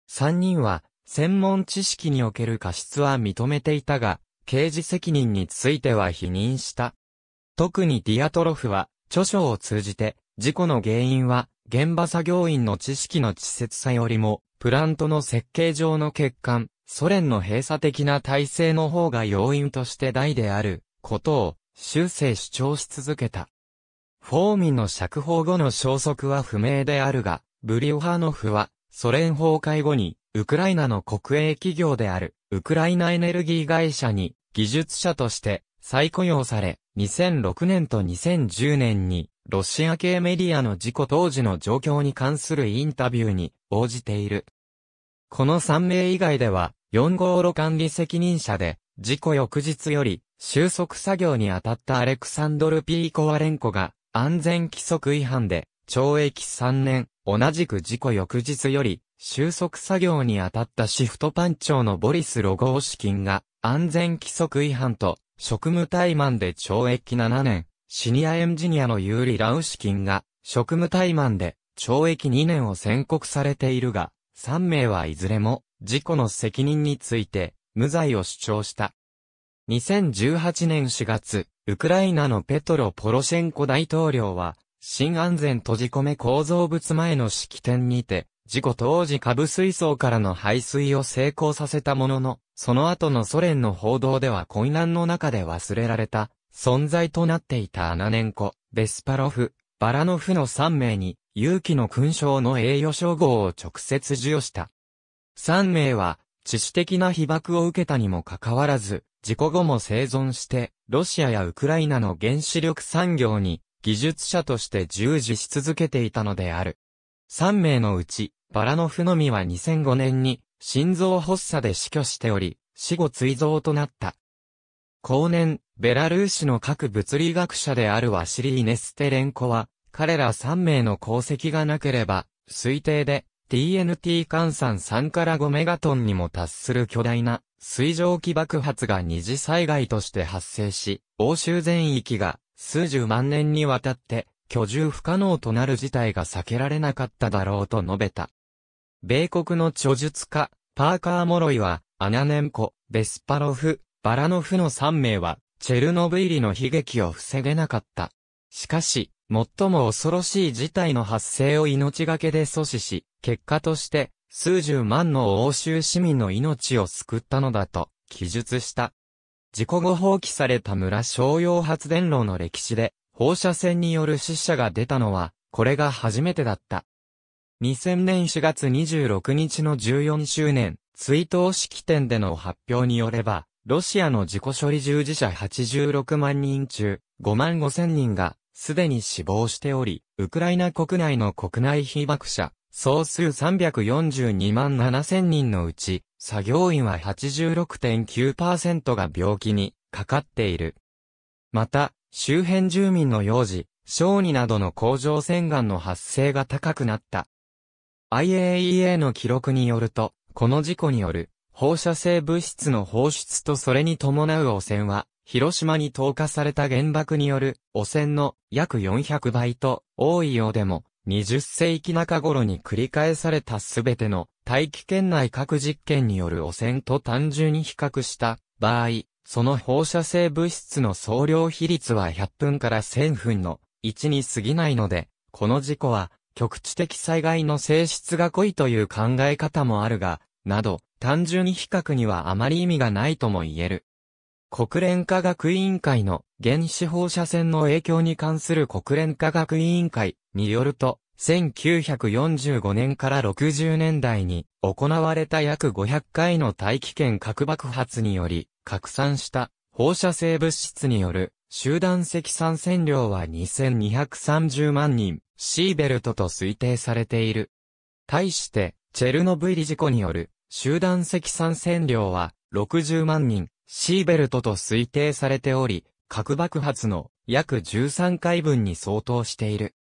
3人は、専門知識における過失は認めていたが、刑事責任については否認した。特にディアトロフは、著書を通じて、事故の原因は、現場作業員の知識の稚拙さよりも、プラントの設計上の欠陥、ソ連の閉鎖的な体制の方が要因として大である、ことを、修正主張し続けた。フォーミンの釈放後の消息は不明であるが、ブリュハノフは、ソ連崩壊後に、ウクライナの国営企業である、ウクライナエネルギー会社に、技術者として再雇用され、2006年と2010年に、ロシア系メディアの事故当時の状況に関するインタビューに応じている。この3名以外では、4号路管理責任者で、事故翌日より、収束作業に当たったアレクサンドル・ピーコワレンコが、安全規則違反で、懲役3年、同じく事故翌日より、収束作業に当たったシフト班長のボリス・ロゴーシキンが安全規則違反と職務怠慢で懲役7年、シニアエンジニアのユーリ・ラウシキンが職務怠慢で懲役2年を宣告されているが、3名はいずれも事故の責任について無罪を主張した。2018年4月、ウクライナのペトロ・ポロシェンコ大統領は、新安全閉じ込め構造物前の式典にて、事故当時下部水槽からの排水を成功させたものの、その後のソ連の報道では混乱の中で忘れられた存在となっていたアナネンコ、ベスパロフ、バラノフの3名に、勇気の勲章の栄誉称号を直接授与した。3名は、致死的な被爆を受けたにもかかわらず、事故後も生存して、ロシアやウクライナの原子力産業に、技術者として従事し続けていたのである。3名のうち、バラノフのみは2005年に心臓発作で死去しており、死後追贈となった。後年、ベラルーシの各物理学者であるワシリー・ネステレンコは、彼ら3名の功績がなければ、推定で TNT 換算3から5メガトンにも達する巨大な水蒸気爆発が二次災害として発生し、欧州全域が数十万年にわたって居住不可能となる事態が避けられなかっただろうと述べた。米国の著述家、パーカー・モロイは、アナネンコ、ベスパロフ、バラノフの3名は、チェルノブイリの悲劇を防げなかった。しかし、最も恐ろしい事態の発生を命がけで阻止し、結果として、数十万の欧州市民の命を救ったのだと、記述した。事故後放棄された村商用発電炉の歴史で、放射線による死者が出たのは、これが初めてだった。2000年4月26日の14周年、追悼式典での発表によれば、ロシアの自己処理従事者86万人中、5万5千人が、すでに死亡しており、ウクライナ国内の国内被爆者、総数342万7千人のうち、作業員は86.9%が病気にかかっている。また、周辺住民の幼児、小児などの甲状腺がんの発生が高くなった。IAEA の記録によると、この事故による放射性物質の放出とそれに伴う汚染は、広島に投下された原爆による汚染の約400倍と多いようでも、20世紀中頃に繰り返されたすべての大気圏内各実験による汚染と単純に比較した場合、その放射性物質の総量比率は100分から1000分の1に過ぎないので、この事故は局地的災害の性質が濃いという考え方もあるが、など、単純に比較にはあまり意味がないとも言える。国連科学委員会の原子放射線の影響に関する国連科学委員会によると、1945年から60年代に行われた約500回の大気圏核爆発により、拡散した放射性物質による集団積算線量は2230万人、シーベルトと推定されている。対して、チェルノブイリ事故による集団積算線量は60万人、シーベルトと推定されており、核爆発の約13回分に相当している。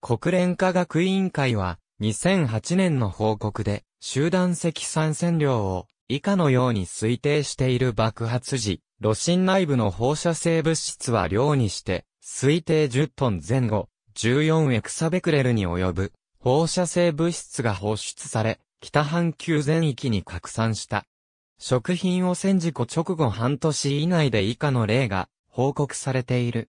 国連科学委員会は2008年の報告で集団積算線量を以下のように推定している爆発時、炉心内部の放射性物質は量にして、推定10トン前後、14エクサベクレルに及ぶ、放射性物質が放出され、北半球全域に拡散した。食品汚染事故直後半年以内で以下の例が報告されている。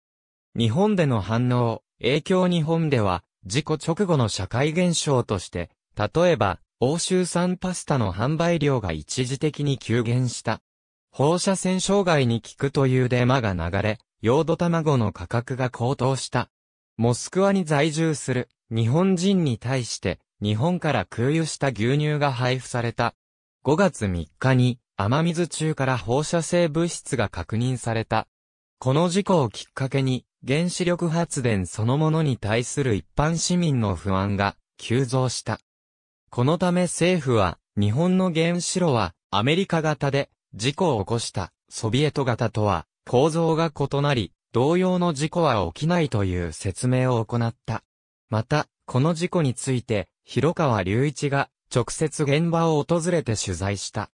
日本での反応、影響日本では、事故直後の社会現象として、例えば、欧州産パスタの販売量が一時的に急減した。放射線障害に効くというデマが流れ、用土卵の価格が高騰した。モスクワに在住する日本人に対して日本から空輸した牛乳が配布された。5月3日に雨水中から放射性物質が確認された。この事故をきっかけに原子力発電そのものに対する一般市民の不安が急増した。このため政府は、日本の原子炉は、アメリカ型で、事故を起こした、ソビエト型とは、構造が異なり、同様の事故は起きないという説明を行った。また、この事故について、広川隆一が、直接現場を訪れて取材した。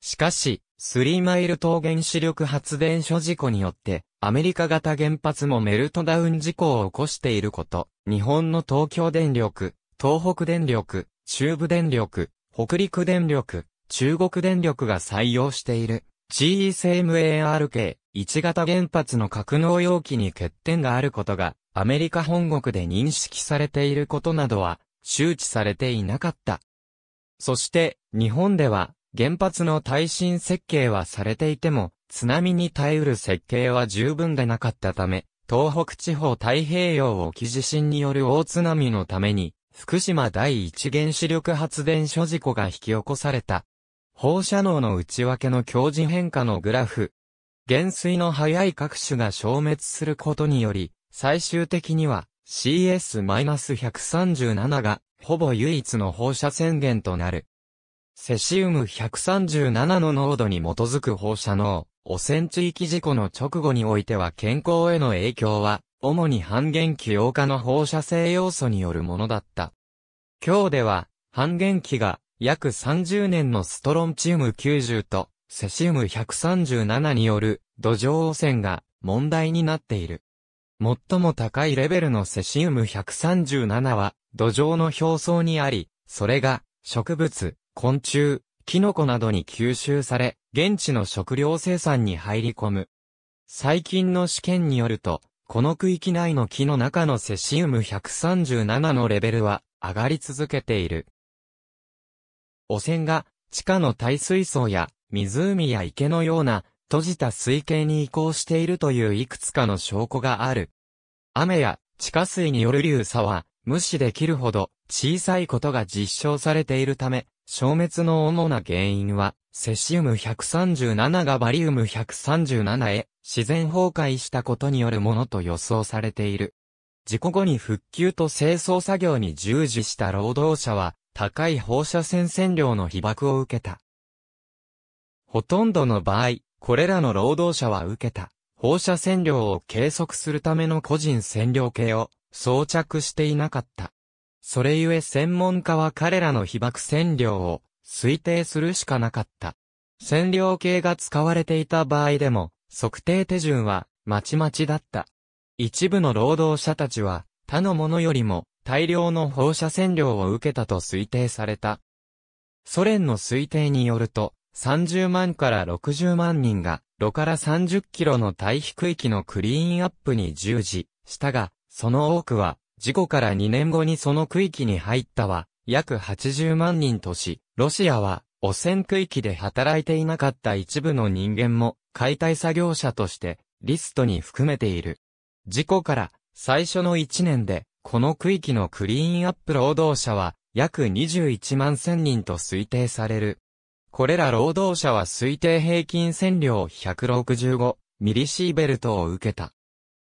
しかし、スリーマイル島原子力発電所事故によって、アメリカ型原発もメルトダウン事故を起こしていること、日本の東京電力、東北電力、中部電力、北陸電力、中国電力が採用している GSMARK 1型原発の格納容器に欠点があることがアメリカ本国で認識されていることなどは周知されていなかった。そして日本では原発の耐震設計はされていても津波に耐えうる設計は十分でなかったため東北地方太平洋沖地震による大津波のために福島第一原子力発電所事故が引き起こされた。放射能の内訳の強靭変化のグラフ。減衰の早い各種が消滅することにより、最終的には CS-137 がほぼ唯一の放射線源となる。セシウム137の濃度に基づく放射能、汚染地域事故の直後においては健康への影響は主に半減期8日の放射性要素によるものだった。今日では、半減期が約30年のストロンチウム90とセシウム137による土壌汚染が問題になっている。最も高いレベルのセシウム137は土壌の表層にあり、それが植物、昆虫、キノコなどに吸収され、現地の食料生産に入り込む。最近の試験によると、この区域内の木の中のセシウム137のレベルは上がり続けている。汚染が地下の耐水層や湖や池のような閉じた水系に移行しているといういくつかの証拠がある。雨や地下水による流差は無視できるほど小さいことが実証されているため、消滅の主な原因はセシウム137がバリウム137へ自然崩壊したことによるものと予想されている。事故後に復旧と清掃作業に従事した労働者は、高い放射線線量の被爆を受けた。ほとんどの場合、これらの労働者は受けた。放射線量を計測するための個人線量計を装着していなかった。それゆえ専門家は彼らの被爆線量を推定するしかなかった。線量計が使われていた場合でも、測定手順は、まちまちだった。一部の労働者たちは、他のものよりも、大量の放射線量を受けたと推定された。ソ連の推定によると、30万から60万人が、炉から30キロの退避区域のクリーンアップに従事したが、その多くは、事故から2年後にその区域に入ったは、約80万人とし、ロシアは、汚染区域で働いていなかった一部の人間も、解体作業者としてリストに含めている。事故から最初の1年で、この区域のクリーンアップ労働者は約21万1000人と推定される。これら労働者は推定平均線量165ミリシーベルトを受けた。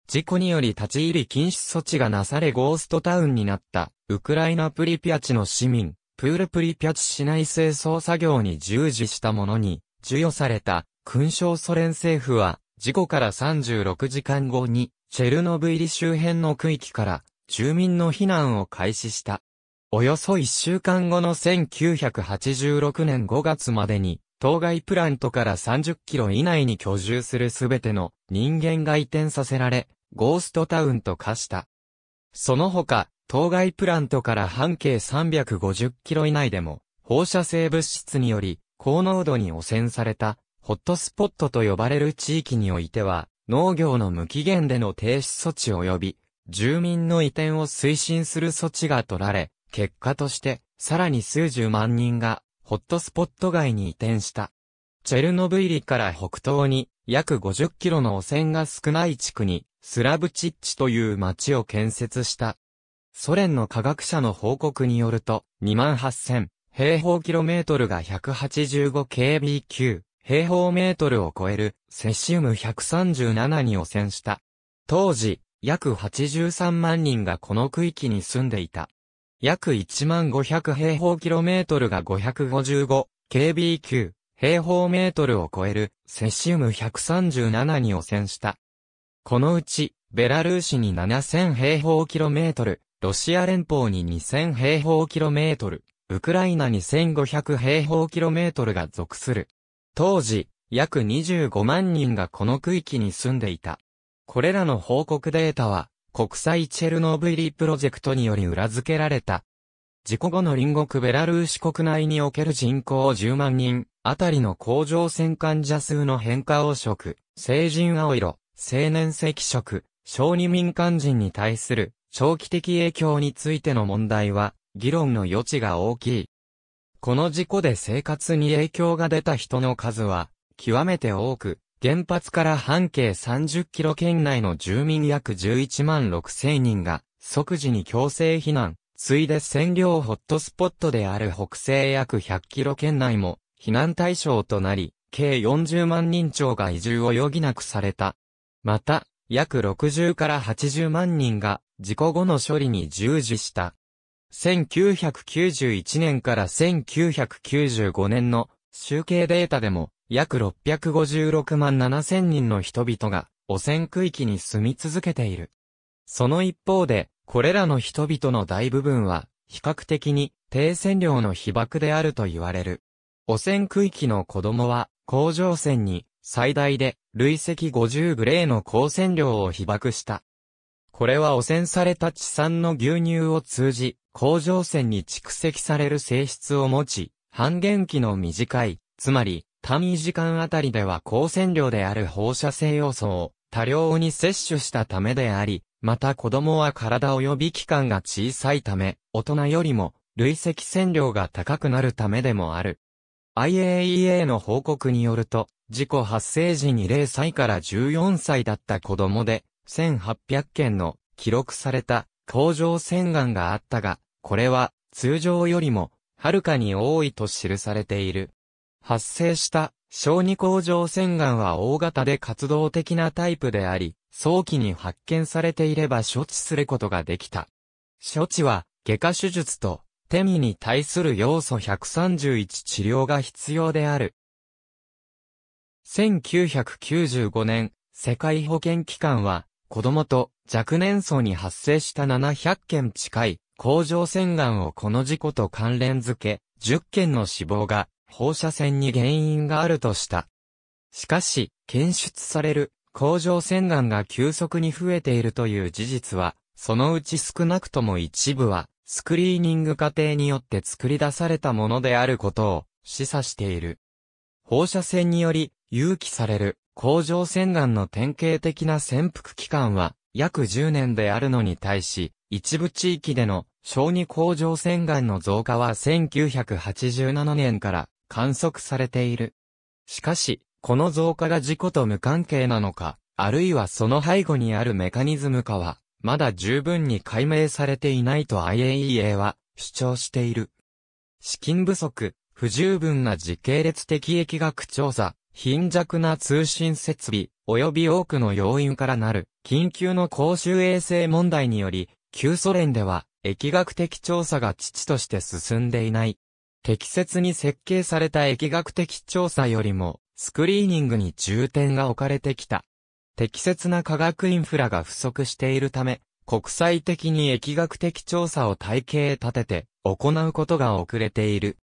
事故により立ち入り禁止措置がなされゴーストタウンになったウクライナプリピアチの市民、プールプリピアチ市内清掃作業に従事した者に授与された勲章ソ連政府は、事故から36時間後に、チェルノブイリ周辺の区域から、住民の避難を開始した。およそ1週間後の1986年5月までに、当該プラントから30キロ以内に居住するすべての人間が移転させられ、ゴーストタウンと化した。その他、当該プラントから半径350キロ以内でも、放射性物質により、高濃度に汚染されたホットスポットと呼ばれる地域においては、農業の無期限での停止措置及び、住民の移転を推進する措置が取られ、結果として、さらに数十万人が、ホットスポット外に移転した。チェルノブイリから北東に、約50キロの汚染が少ない地区に、スラブチッチという町を建設した。ソ連の科学者の報告によると、28,000平方キロメートルが 185kb 級、平方メートルを超えるセシウム137に汚染した。当時、約83万人がこの区域に住んでいた。約1万500平方キロメートルが5 5 5 k b 級、平方メートルを超えるセシウム137に汚染した。このうち、ベラルーシに7000平方キロメートル、ロシア連邦に2000平方キロメートル、ウクライナに1500平方キロメートルが属する。当時、約25万人がこの区域に住んでいた。これらの報告データは、国際チェルノブイリプロジェクトにより裏付けられた。事故後の隣国ベラルーシ国内における人口10万人、あたりの甲状腺患者数の変化を色、成人青色、青年赤色、小児民間人に対する長期的影響についての問題は、議論の余地が大きい。この事故で生活に影響が出た人の数は、極めて多く、原発から半径30キロ圏内の住民約11万6千人が、即時に強制避難、ついで占領ホットスポットである北西約100キロ圏内も、避難対象となり、計40万人超が移住を余儀なくされた。また、約60から80万人が事故後の処理に従事した。1991年から1995年の集計データでも約656万7000人の人々が汚染区域に住み続けている。その一方で、これらの人々の大部分は比較的に低線量の被爆であると言われる。汚染区域の子供は、甲状腺に最大で累積50グレーの高線量を被爆した。これは汚染された地産の牛乳を通じ、甲状腺に蓄積される性質を持ち、半減期の短い、つまり、単位時間あたりでは光線量である放射性要素を多量に摂取したためであり、また子供は体及び器官が小さいため、大人よりも累積線量が高くなるためでもある。IAEA の報告によると、事故発生時に0歳から14歳だった子供で、1800件の記録された甲状腺がんがあったが、これは通常よりもはるかに多いと記されている。発生した小児甲状腺がんは大型で活動的なタイプであり、早期に発見されていれば処置することができた。処置は、外科手術と、手身に対する要素131治療が必要である。1995年、世界保健機関は、子供と若年層に発生した700件近い甲状腺がんをこの事故と関連づけ、10件の死亡が放射線に原因があるとした。しかし、検出される甲状腺がんが急速に増えているという事実は、そのうち少なくとも一部は、スクリーニング過程によって作り出されたものであることを示唆している。放射線により、有機される甲状腺がんの典型的な潜伏期間は約10年であるのに対し、一部地域での小児甲状腺がんの増加は1987年から観測されている。しかし、この増加が事故と無関係なのか、あるいはその背後にあるメカニズムかは、まだ十分に解明されていないと IAEA は主張している。資金不足、不十分な時系列的疫学調査、貧弱な通信設備、及び多くの要因からなる、緊急の公衆衛生問題により、旧ソ連では、疫学的調査が父として進んでいない。適切に設計された疫学的調査よりも、スクリーニングに重点が置かれてきた。適切な科学インフラが不足しているため、国際的に疫学的調査を体系立てて行うことが遅れている。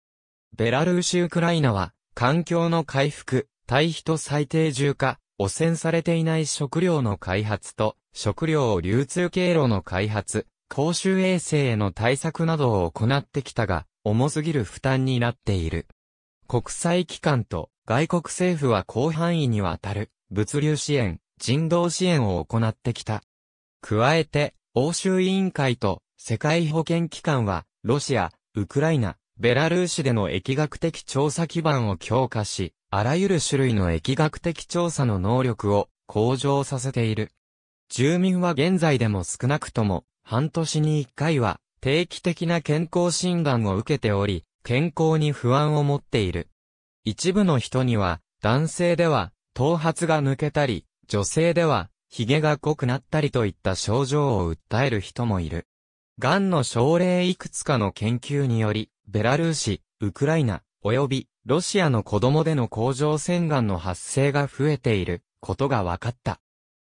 ベラルーシ・ウクライナは、環境の回復、対比と最低重化、汚染されていない食料の開発と、食料流通経路の開発、公衆衛生への対策などを行ってきたが、重すぎる負担になっている。国際機関と外国政府は広範囲にわたる物流支援、人道支援を行ってきた。加えて、欧州委員会と世界保健機関は、ロシア、ウクライナ、ベラルーシでの疫学的調査基盤を強化し、あらゆる種類の疫学的調査の能力を向上させている。住民は現在でも少なくとも半年に1回は定期的な健康診断を受けており、健康に不安を持っている。一部の人には男性では頭髪が抜けたり、女性では髭が濃くなったりといった症状を訴える人もいる。癌の症例いくつかの研究により、ベラルーシ、ウクライナ、及びロシアの子供での甲状腺がんの発生が増えていることが分かった。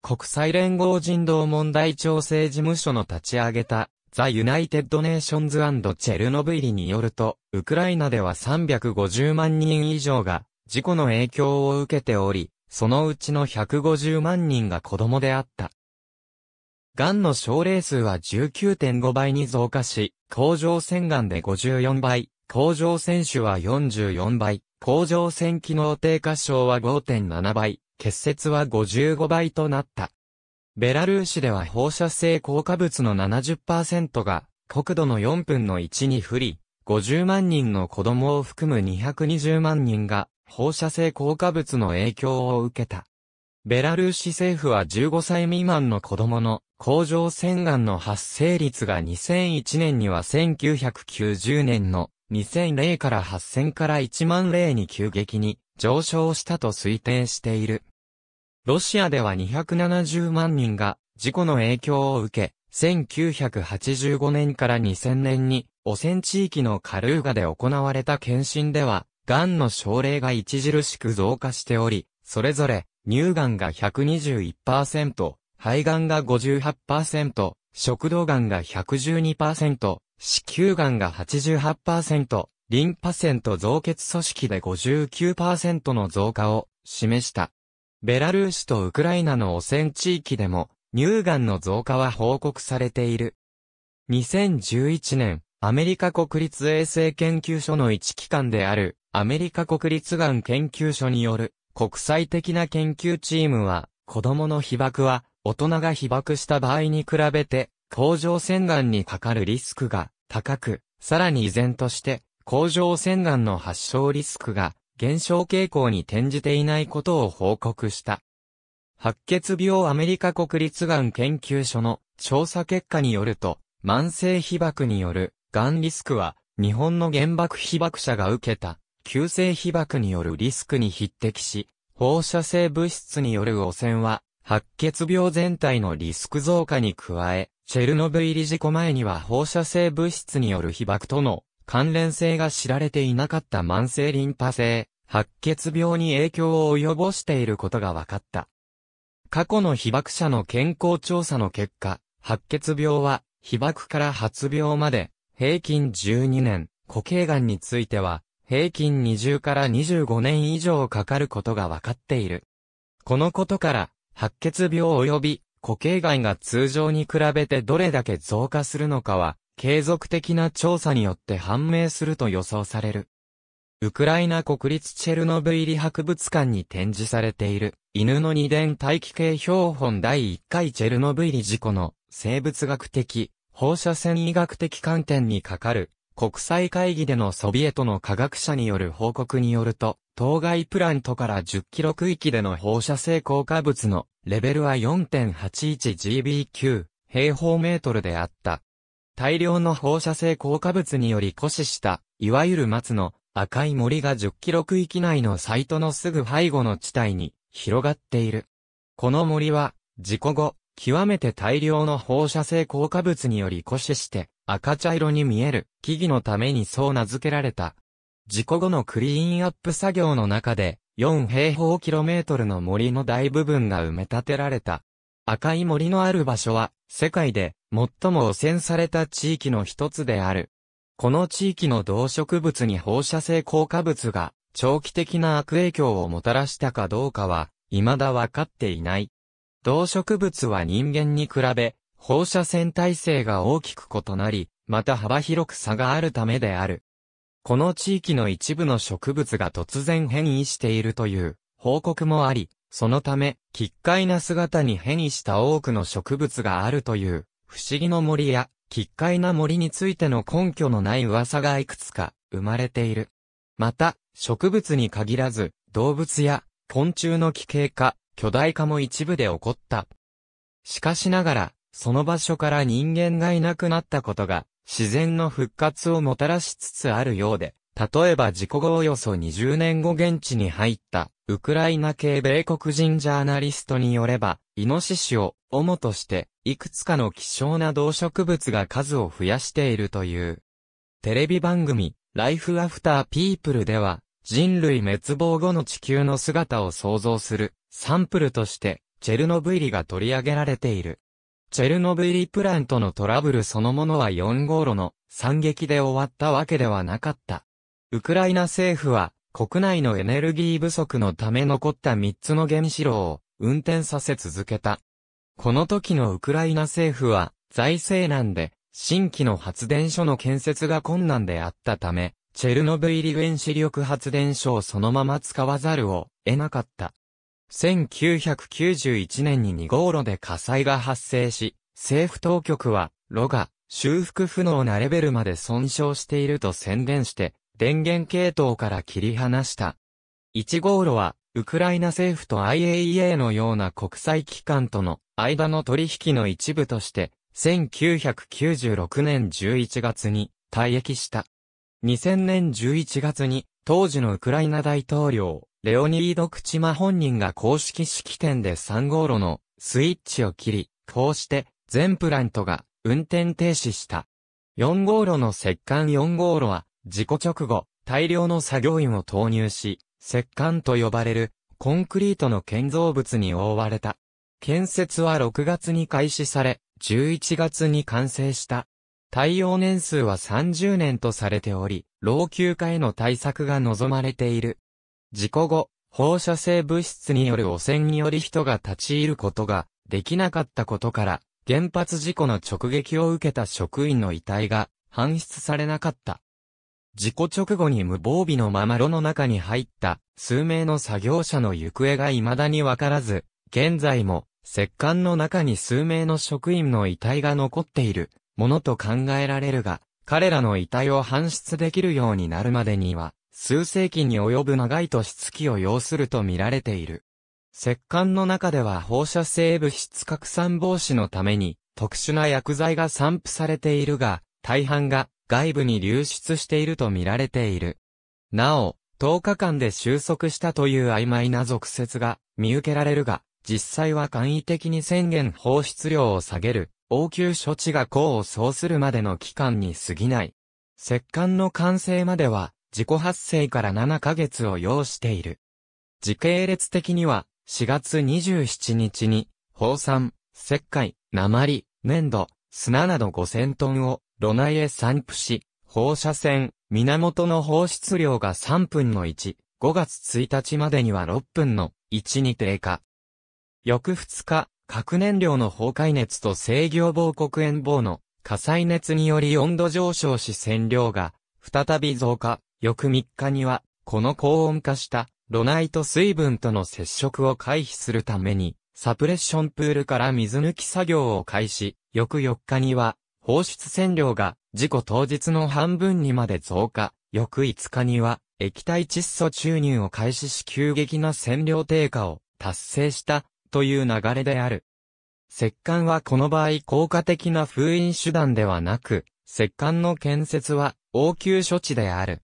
国際連合人道問題調整事務所の立ち上げたザ・ユナイテッド・ネーションズ・チェルノブイリによると、ウクライナでは350万人以上が事故の影響を受けており、そのうちの150万人が子供であった。がんの症例数は19.5倍に増加し、甲状腺がんで54倍、甲状腺腫は44倍、甲状腺機能低下症は5.7倍、結節は55倍となった。ベラルーシでは放射性硬化物の70%が国土の4分の1に降り、50万人の子供を含む220万人が放射性硬化物の影響を受けた。ベラルーシ政府は15歳未満の子供の甲状腺がんの発生率が2001年には1990年の2000例から8000から1万例に急激に上昇したと推定している。ロシアでは270万人が事故の影響を受け、1985年から2000年に汚染地域のカルーガで行われた検診では、癌の症例が著しく増加しており、それぞれ乳がんが121%、肺がんが58%、食道がんが112%、子宮癌が88%、リンパ腺と増血組織で59%の増加を示した。ベラルーシとウクライナの汚染地域でも乳がんの増加は報告されている。2011年、アメリカ国立衛生研究所の一機関であるアメリカ国立がん研究所による国際的な研究チームは子供の被爆は大人が被爆した場合に比べて甲状腺がんにかかるリスクが高く、さらに依然として、甲状腺がんの発症リスクが減少傾向に転じていないことを報告した。白血病アメリカ国立がん研究所の調査結果によると、慢性被爆によるがんリスクは、日本の原爆被爆者が受けた、急性被爆によるリスクに匹敵し、放射性物質による汚染は、白血病全体のリスク増加に加え、チェルノブイリ事故前には放射性物質による被爆との関連性が知られていなかった慢性リンパ性、白血病に影響を及ぼしていることが分かった。過去の被爆者の健康調査の結果、白血病は被爆から発病まで平均12年、固形癌については平均20から25年以上かかることが分かっている。このことから、白血病及び固形外が通常に比べてどれだけ増加するのかは、継続的な調査によって判明すると予想される。ウクライナ国立チェルノブイリ博物館に展示されている、犬の二伝大気系標本第1回チェルノブイリ事故の生物学的、放射線医学的観点にかかる、国際会議でのソビエトの科学者による報告によると、当該プラントから10キロ区域での放射性効果物のレベルは 4.81GBQ 平方メートルであった。大量の放射性効果物により枯死した、いわゆる松の赤い森が10キロ区域内のサイトのすぐ背後の地帯に広がっている。この森は、事故後、極めて大量の放射性効果物により枯死して、赤茶色に見える木々のためにそう名付けられた事故後のクリーンアップ作業の中で、4平方キロメートルの森の大部分が埋め立てられた。赤い森のある場所は、世界で最も汚染された地域の一つである。この地域の動植物に放射性効果物が長期的な悪影響をもたらしたかどうかは、未だわかっていない。動植物は人間に比べ、放射線耐性が大きく異なり、また幅広く差があるためである。この地域の一部の植物が突然変異しているという報告もあり、そのため、奇怪な姿に変異した多くの植物があるという、不思議の森や、奇怪な森についての根拠のない噂がいくつか生まれている。また、植物に限らず、動物や昆虫の奇形化、巨大化も一部で起こった。しかしながら、その場所から人間がいなくなったことが自然の復活をもたらしつつあるようで、例えば事故後およそ20年後現地に入った、ウクライナ系米国人ジャーナリストによれば、イノシシを主として、いくつかの希少な動植物が数を増やしているという。テレビ番組、ライフアフターピープルでは、人類滅亡後の地球の姿を想像する、サンプルとして、チェルノブイリが取り上げられている。チェルノブイリプラントのトラブルそのものは4号炉の惨劇で終わったわけではなかった。ウクライナ政府は国内のエネルギー不足のため残った3つの原子炉を運転させ続けた。この時のウクライナ政府は財政難で新規の発電所の建設が困難であったため、チェルノブイリ原子力発電所をそのまま使わざるを得なかった。1991年に2号炉で火災が発生し、政府当局は、炉が修復不能なレベルまで損傷していると宣伝して、電源系統から切り離した。1号炉は、ウクライナ政府と IAEA のような国際機関との間の取引の一部として、1996年11月に退役した。2000年11月に、当時のウクライナ大統領、レオニード・クチマ本人が公式式典で3号路のスイッチを切り、こうして全プラントが運転停止した。4号路の石棺4号路は事故直後、大量の作業員を投入し、石棺と呼ばれるコンクリートの建造物に覆われた。建設は6月に開始され、11月に完成した。耐用年数は30年とされており、老朽化への対策が望まれている。事故後、放射性物質による汚染により人が立ち入ることができなかったことから、原発事故の直撃を受けた職員の遺体が搬出されなかった。事故直後に無防備のまま炉の中に入った数名の作業者の行方が未だにわからず、現在も石棺の中に数名の職員の遺体が残っているものと考えられるが、彼らの遺体を搬出できるようになるまでには、数世紀に及ぶ長い年月を要すると見られている。石棺の中では放射性物質拡散防止のために特殊な薬剤が散布されているが、大半が外部に流出していると見られている。なお、10日間で収束したという曖昧な俗説が見受けられるが、実際は簡易的に宣言放出量を下げる、応急処置が功を奏するまでの期間に過ぎない。石棺の完成までは、自己発生から7ヶ月を要している。時系列的には、4月27日に、放散、石灰、鉛、粘土、砂など5000トンを、炉内へ散布し、放射線、源の放出量が3分の1、5月1日までには6分の1に低下。翌2日、核燃料の崩壊熱と制御防黒煙防の火災熱により温度上昇し線量が再び増加、翌3日には、この高温化したロナイト水分との接触を回避するために、サプレッションプールから水抜き作業を開始、翌4日には、放出線量が事故当日の半分にまで増加、翌5日には、液体窒素注入を開始し急激な線量低下を達成したという流れである。石棺はこの場合効果的な封印手段ではなく、石棺の建設は応急処置である。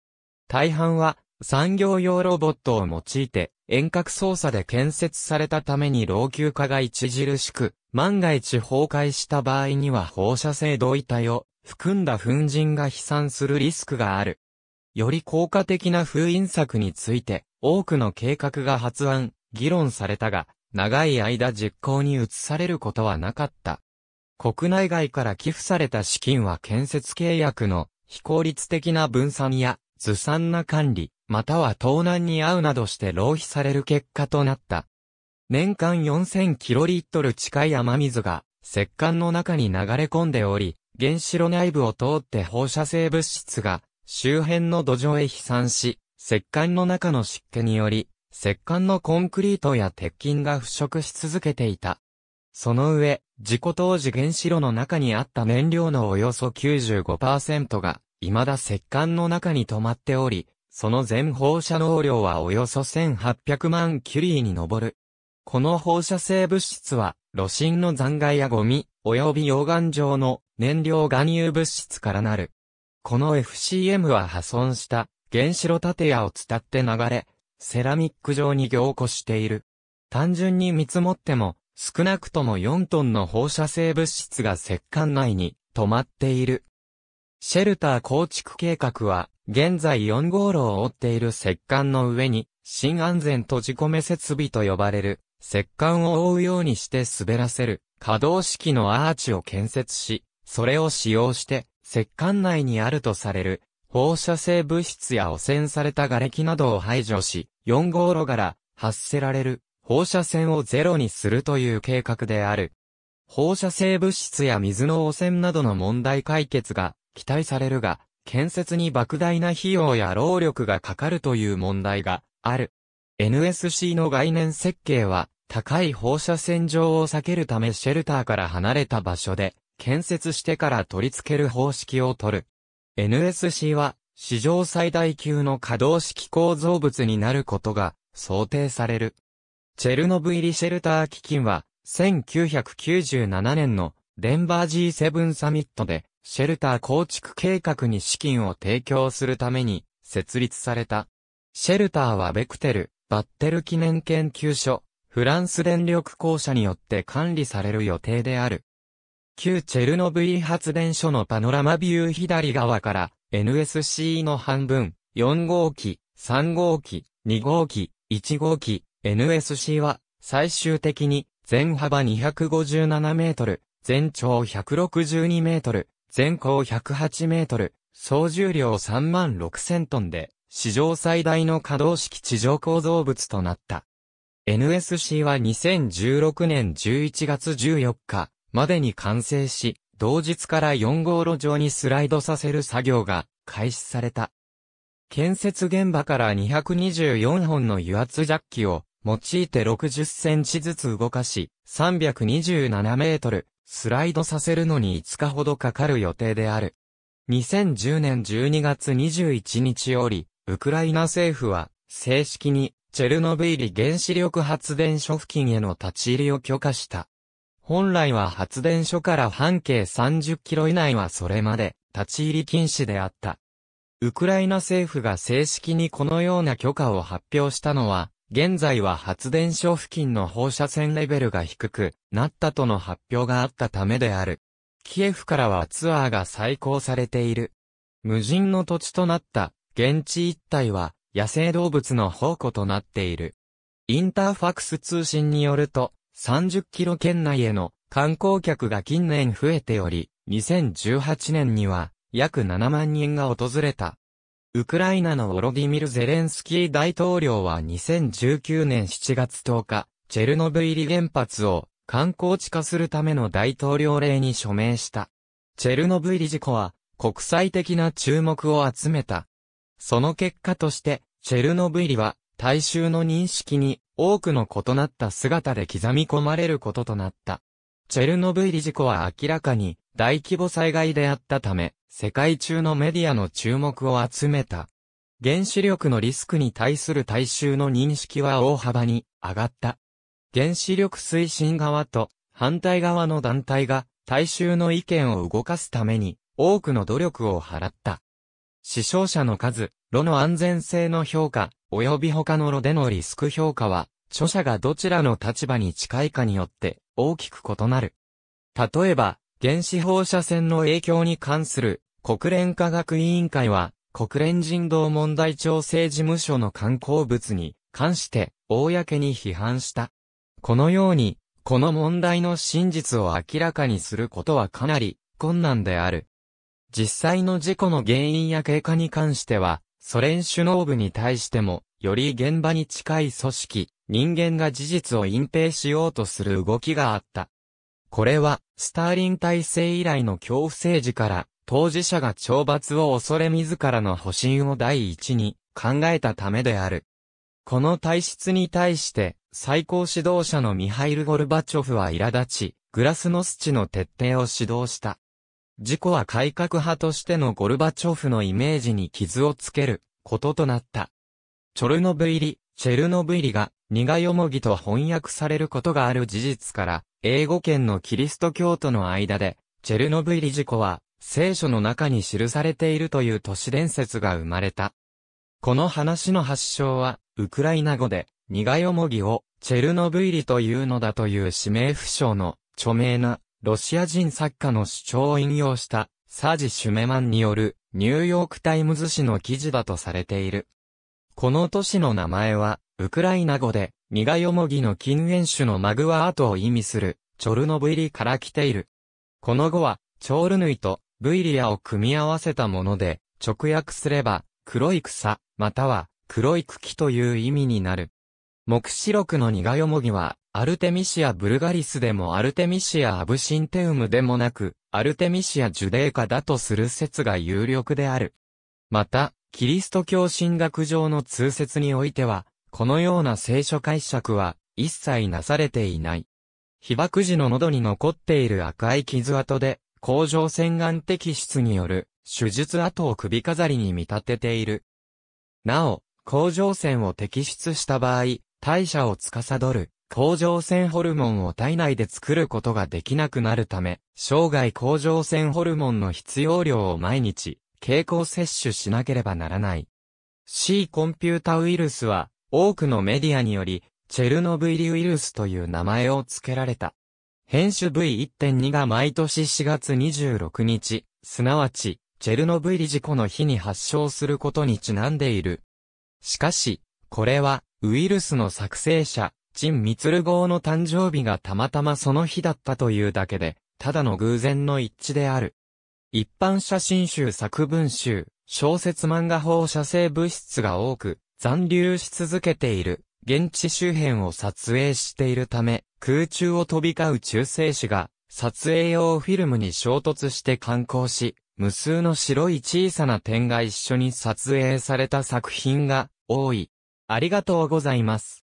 大半は産業用ロボットを用いて遠隔操作で建設されたために老朽化が著しく、万が一崩壊した場合には放射性同位体を含んだ粉塵が飛散するリスクがある。より効果的な封印策について多くの計画が発案、議論されたが、長い間実行に移されることはなかった。国内外から寄付された資金は建設契約の非効率的な分散やずさんな管理、または盗難に遭うなどして浪費される結果となった。年間4000キロリットル近い雨水が石棺の中に流れ込んでおり、原子炉内部を通って放射性物質が周辺の土壌へ飛散し、石棺の中の湿気により、石棺のコンクリートや鉄筋が腐食し続けていた。その上、事故当時原子炉の中にあった燃料のおよそ95%が未だ石棺の中に止まっており、その全放射能量はおよそ1800万キュリーに上る。この放射性物質は、炉心の残骸やゴミ、及び溶岩状の燃料含有物質からなる。この FCM は破損した原子炉建屋を伝って流れ、セラミック状に凝固している。単純に見積もっても、少なくとも4トンの放射性物質が石棺内に止まっている。シェルター構築計画は、現在4号路を覆っている石棺の上に、新安全閉じ込め設備と呼ばれる、石棺を覆うようにして滑らせる、可動式のアーチを建設し、それを使用して、石棺内にあるとされる、放射性物質や汚染された瓦礫などを排除し、4号路から発せられる放射線をゼロにするという計画である。放射性物質や水の汚染などの問題解決が期待されるが、建設に莫大な費用や労力がかかるという問題がある。NSC の概念設計は、高い放射線上を避けるためシェルターから離れた場所で、建設してから取り付ける方式を取る。NSC は、史上最大級の可動式構造物になることが想定される。チェルノブイリシェルター基金は、1997年のデンバー G7 サミットでシェルター構築計画に資金を提供するために設立された。シェルターはベクテル、バッテル記念研究所、フランス電力公社によって管理される予定である。旧チェルノブイ発電所のパノラマビュー左側から NSC の半分、4号機、3号機、2号機、1号機、NSC は最終的に全幅257メートル、全長162メートル、全高108メートル、総重量3万6000トンで、史上最大の可動式地上構造物となった。NSC は2016年11月14日までに完成し、同日から4号路上にスライドさせる作業が開始された。建設現場から224本の油圧ジャッキを用いて60センチずつ動かし、327メートル、スライドさせるのに5日ほどかかる予定である。2010年12月21日より、ウクライナ政府は、正式に、チェルノブイリ原子力発電所付近への立ち入りを許可した。本来は発電所から半径30キロ以内はそれまで、立ち入り禁止であった。ウクライナ政府が正式にこのような許可を発表したのは、現在は発電所付近の放射線レベルが低くなったとの発表があったためである。キエフからはツアーが再興されている。無人の土地となった現地一帯は野生動物の宝庫となっている。インターファクス通信によると30キロ圏内への観光客が近年増えており、2018年には約7万人が訪れた。ウクライナのオロディミル・ゼレンスキー大統領は2019年7月10日、チェルノブイリ原発を観光地化するための大統領令に署名した。チェルノブイリ事故は国際的な注目を集めた。その結果として、チェルノブイリは大衆の認識に多くの異なった姿で刻み込まれることとなった。チェルノブイリ事故は明らかに大規模災害であったため、世界中のメディアの注目を集めた。原子力のリスクに対する大衆の認識は大幅に上がった。原子力推進側と反対側の団体が大衆の意見を動かすために多くの努力を払った。死傷者の数、炉の安全性の評価、及び他の炉でのリスク評価は、著者がどちらの立場に近いかによって大きく異なる。例えば、原子放射線の影響に関する国連科学委員会は国連人道問題調整事務所の観光物に関して公に批判した。このようにこの問題の真実を明らかにすることはかなり困難である。実際の事故の原因や経過に関しては、ソ連首脳部に対しても、より現場に近い組織、人間が事実を隠蔽しようとする動きがあった。これは、スターリン体制以来の恐怖政治から、当事者が懲罰を恐れ自らの保身を第一に考えたためである。この体質に対して、最高指導者のミハイル・ゴルバチョフは苛立ち、グラスノスチの徹底を指導した。自己は改革派としてのゴルバチョフのイメージに傷をつけることとなった。チョルノブイリ、チェルノブイリが苦よもぎと翻訳されることがある事実から、英語圏のキリスト教徒の間で、チェルノブイリ事故は、聖書の中に記されているという都市伝説が生まれた。この話の発祥は、ウクライナ語で、苦よもぎを、チェルノブイリというのだという指名不詳の、著名な、ロシア人作家の主張を引用した、サージ・シュメマンによる、ニューヨークタイムズ紙の記事だとされている。この都市の名前は、ウクライナ語で、ニガヨモギの近煙種のマグワアートを意味する、チョルノブイリから来ている。この語は、チョールヌイとブイリアを組み合わせたもので、直訳すれば、黒い草、または、黒い茎という意味になる。目視録のニガヨモギは、アルテミシア・ブルガリスでもアルテミシア・アブシンテウムでもなく、アルテミシア・ジュデーカだとする説が有力である。また、キリスト教神学上の通説においては、このような聖書解釈は一切なされていない。被爆時の喉に残っている赤い傷跡で、甲状腺眼摘出による手術跡を首飾りに見立てている。なお、甲状腺を摘出した場合、代謝を司る甲状腺ホルモンを体内で作ることができなくなるため、生涯甲状腺ホルモンの必要量を毎日、経口摂取しなければならない。C コンピュータウイルスは、多くのメディアにより、チェルノブイリウイルスという名前を付けられた。編集 V1.2 が毎年4月26日、すなわち、チェルノブイリ事故の日に発症することにちなんでいる。しかし、これは、ウイルスの作成者、ン・ミツル号の誕生日がたまたまその日だったというだけで、ただの偶然の一致である。一般写真集作文集、小説漫画放射性物質が多く、残留し続けている、現地周辺を撮影しているため、空中を飛び交う中性子が、撮影用フィルムに衝突して観光し、無数の白い小さな点が一緒に撮影された作品が多い。ありがとうございます。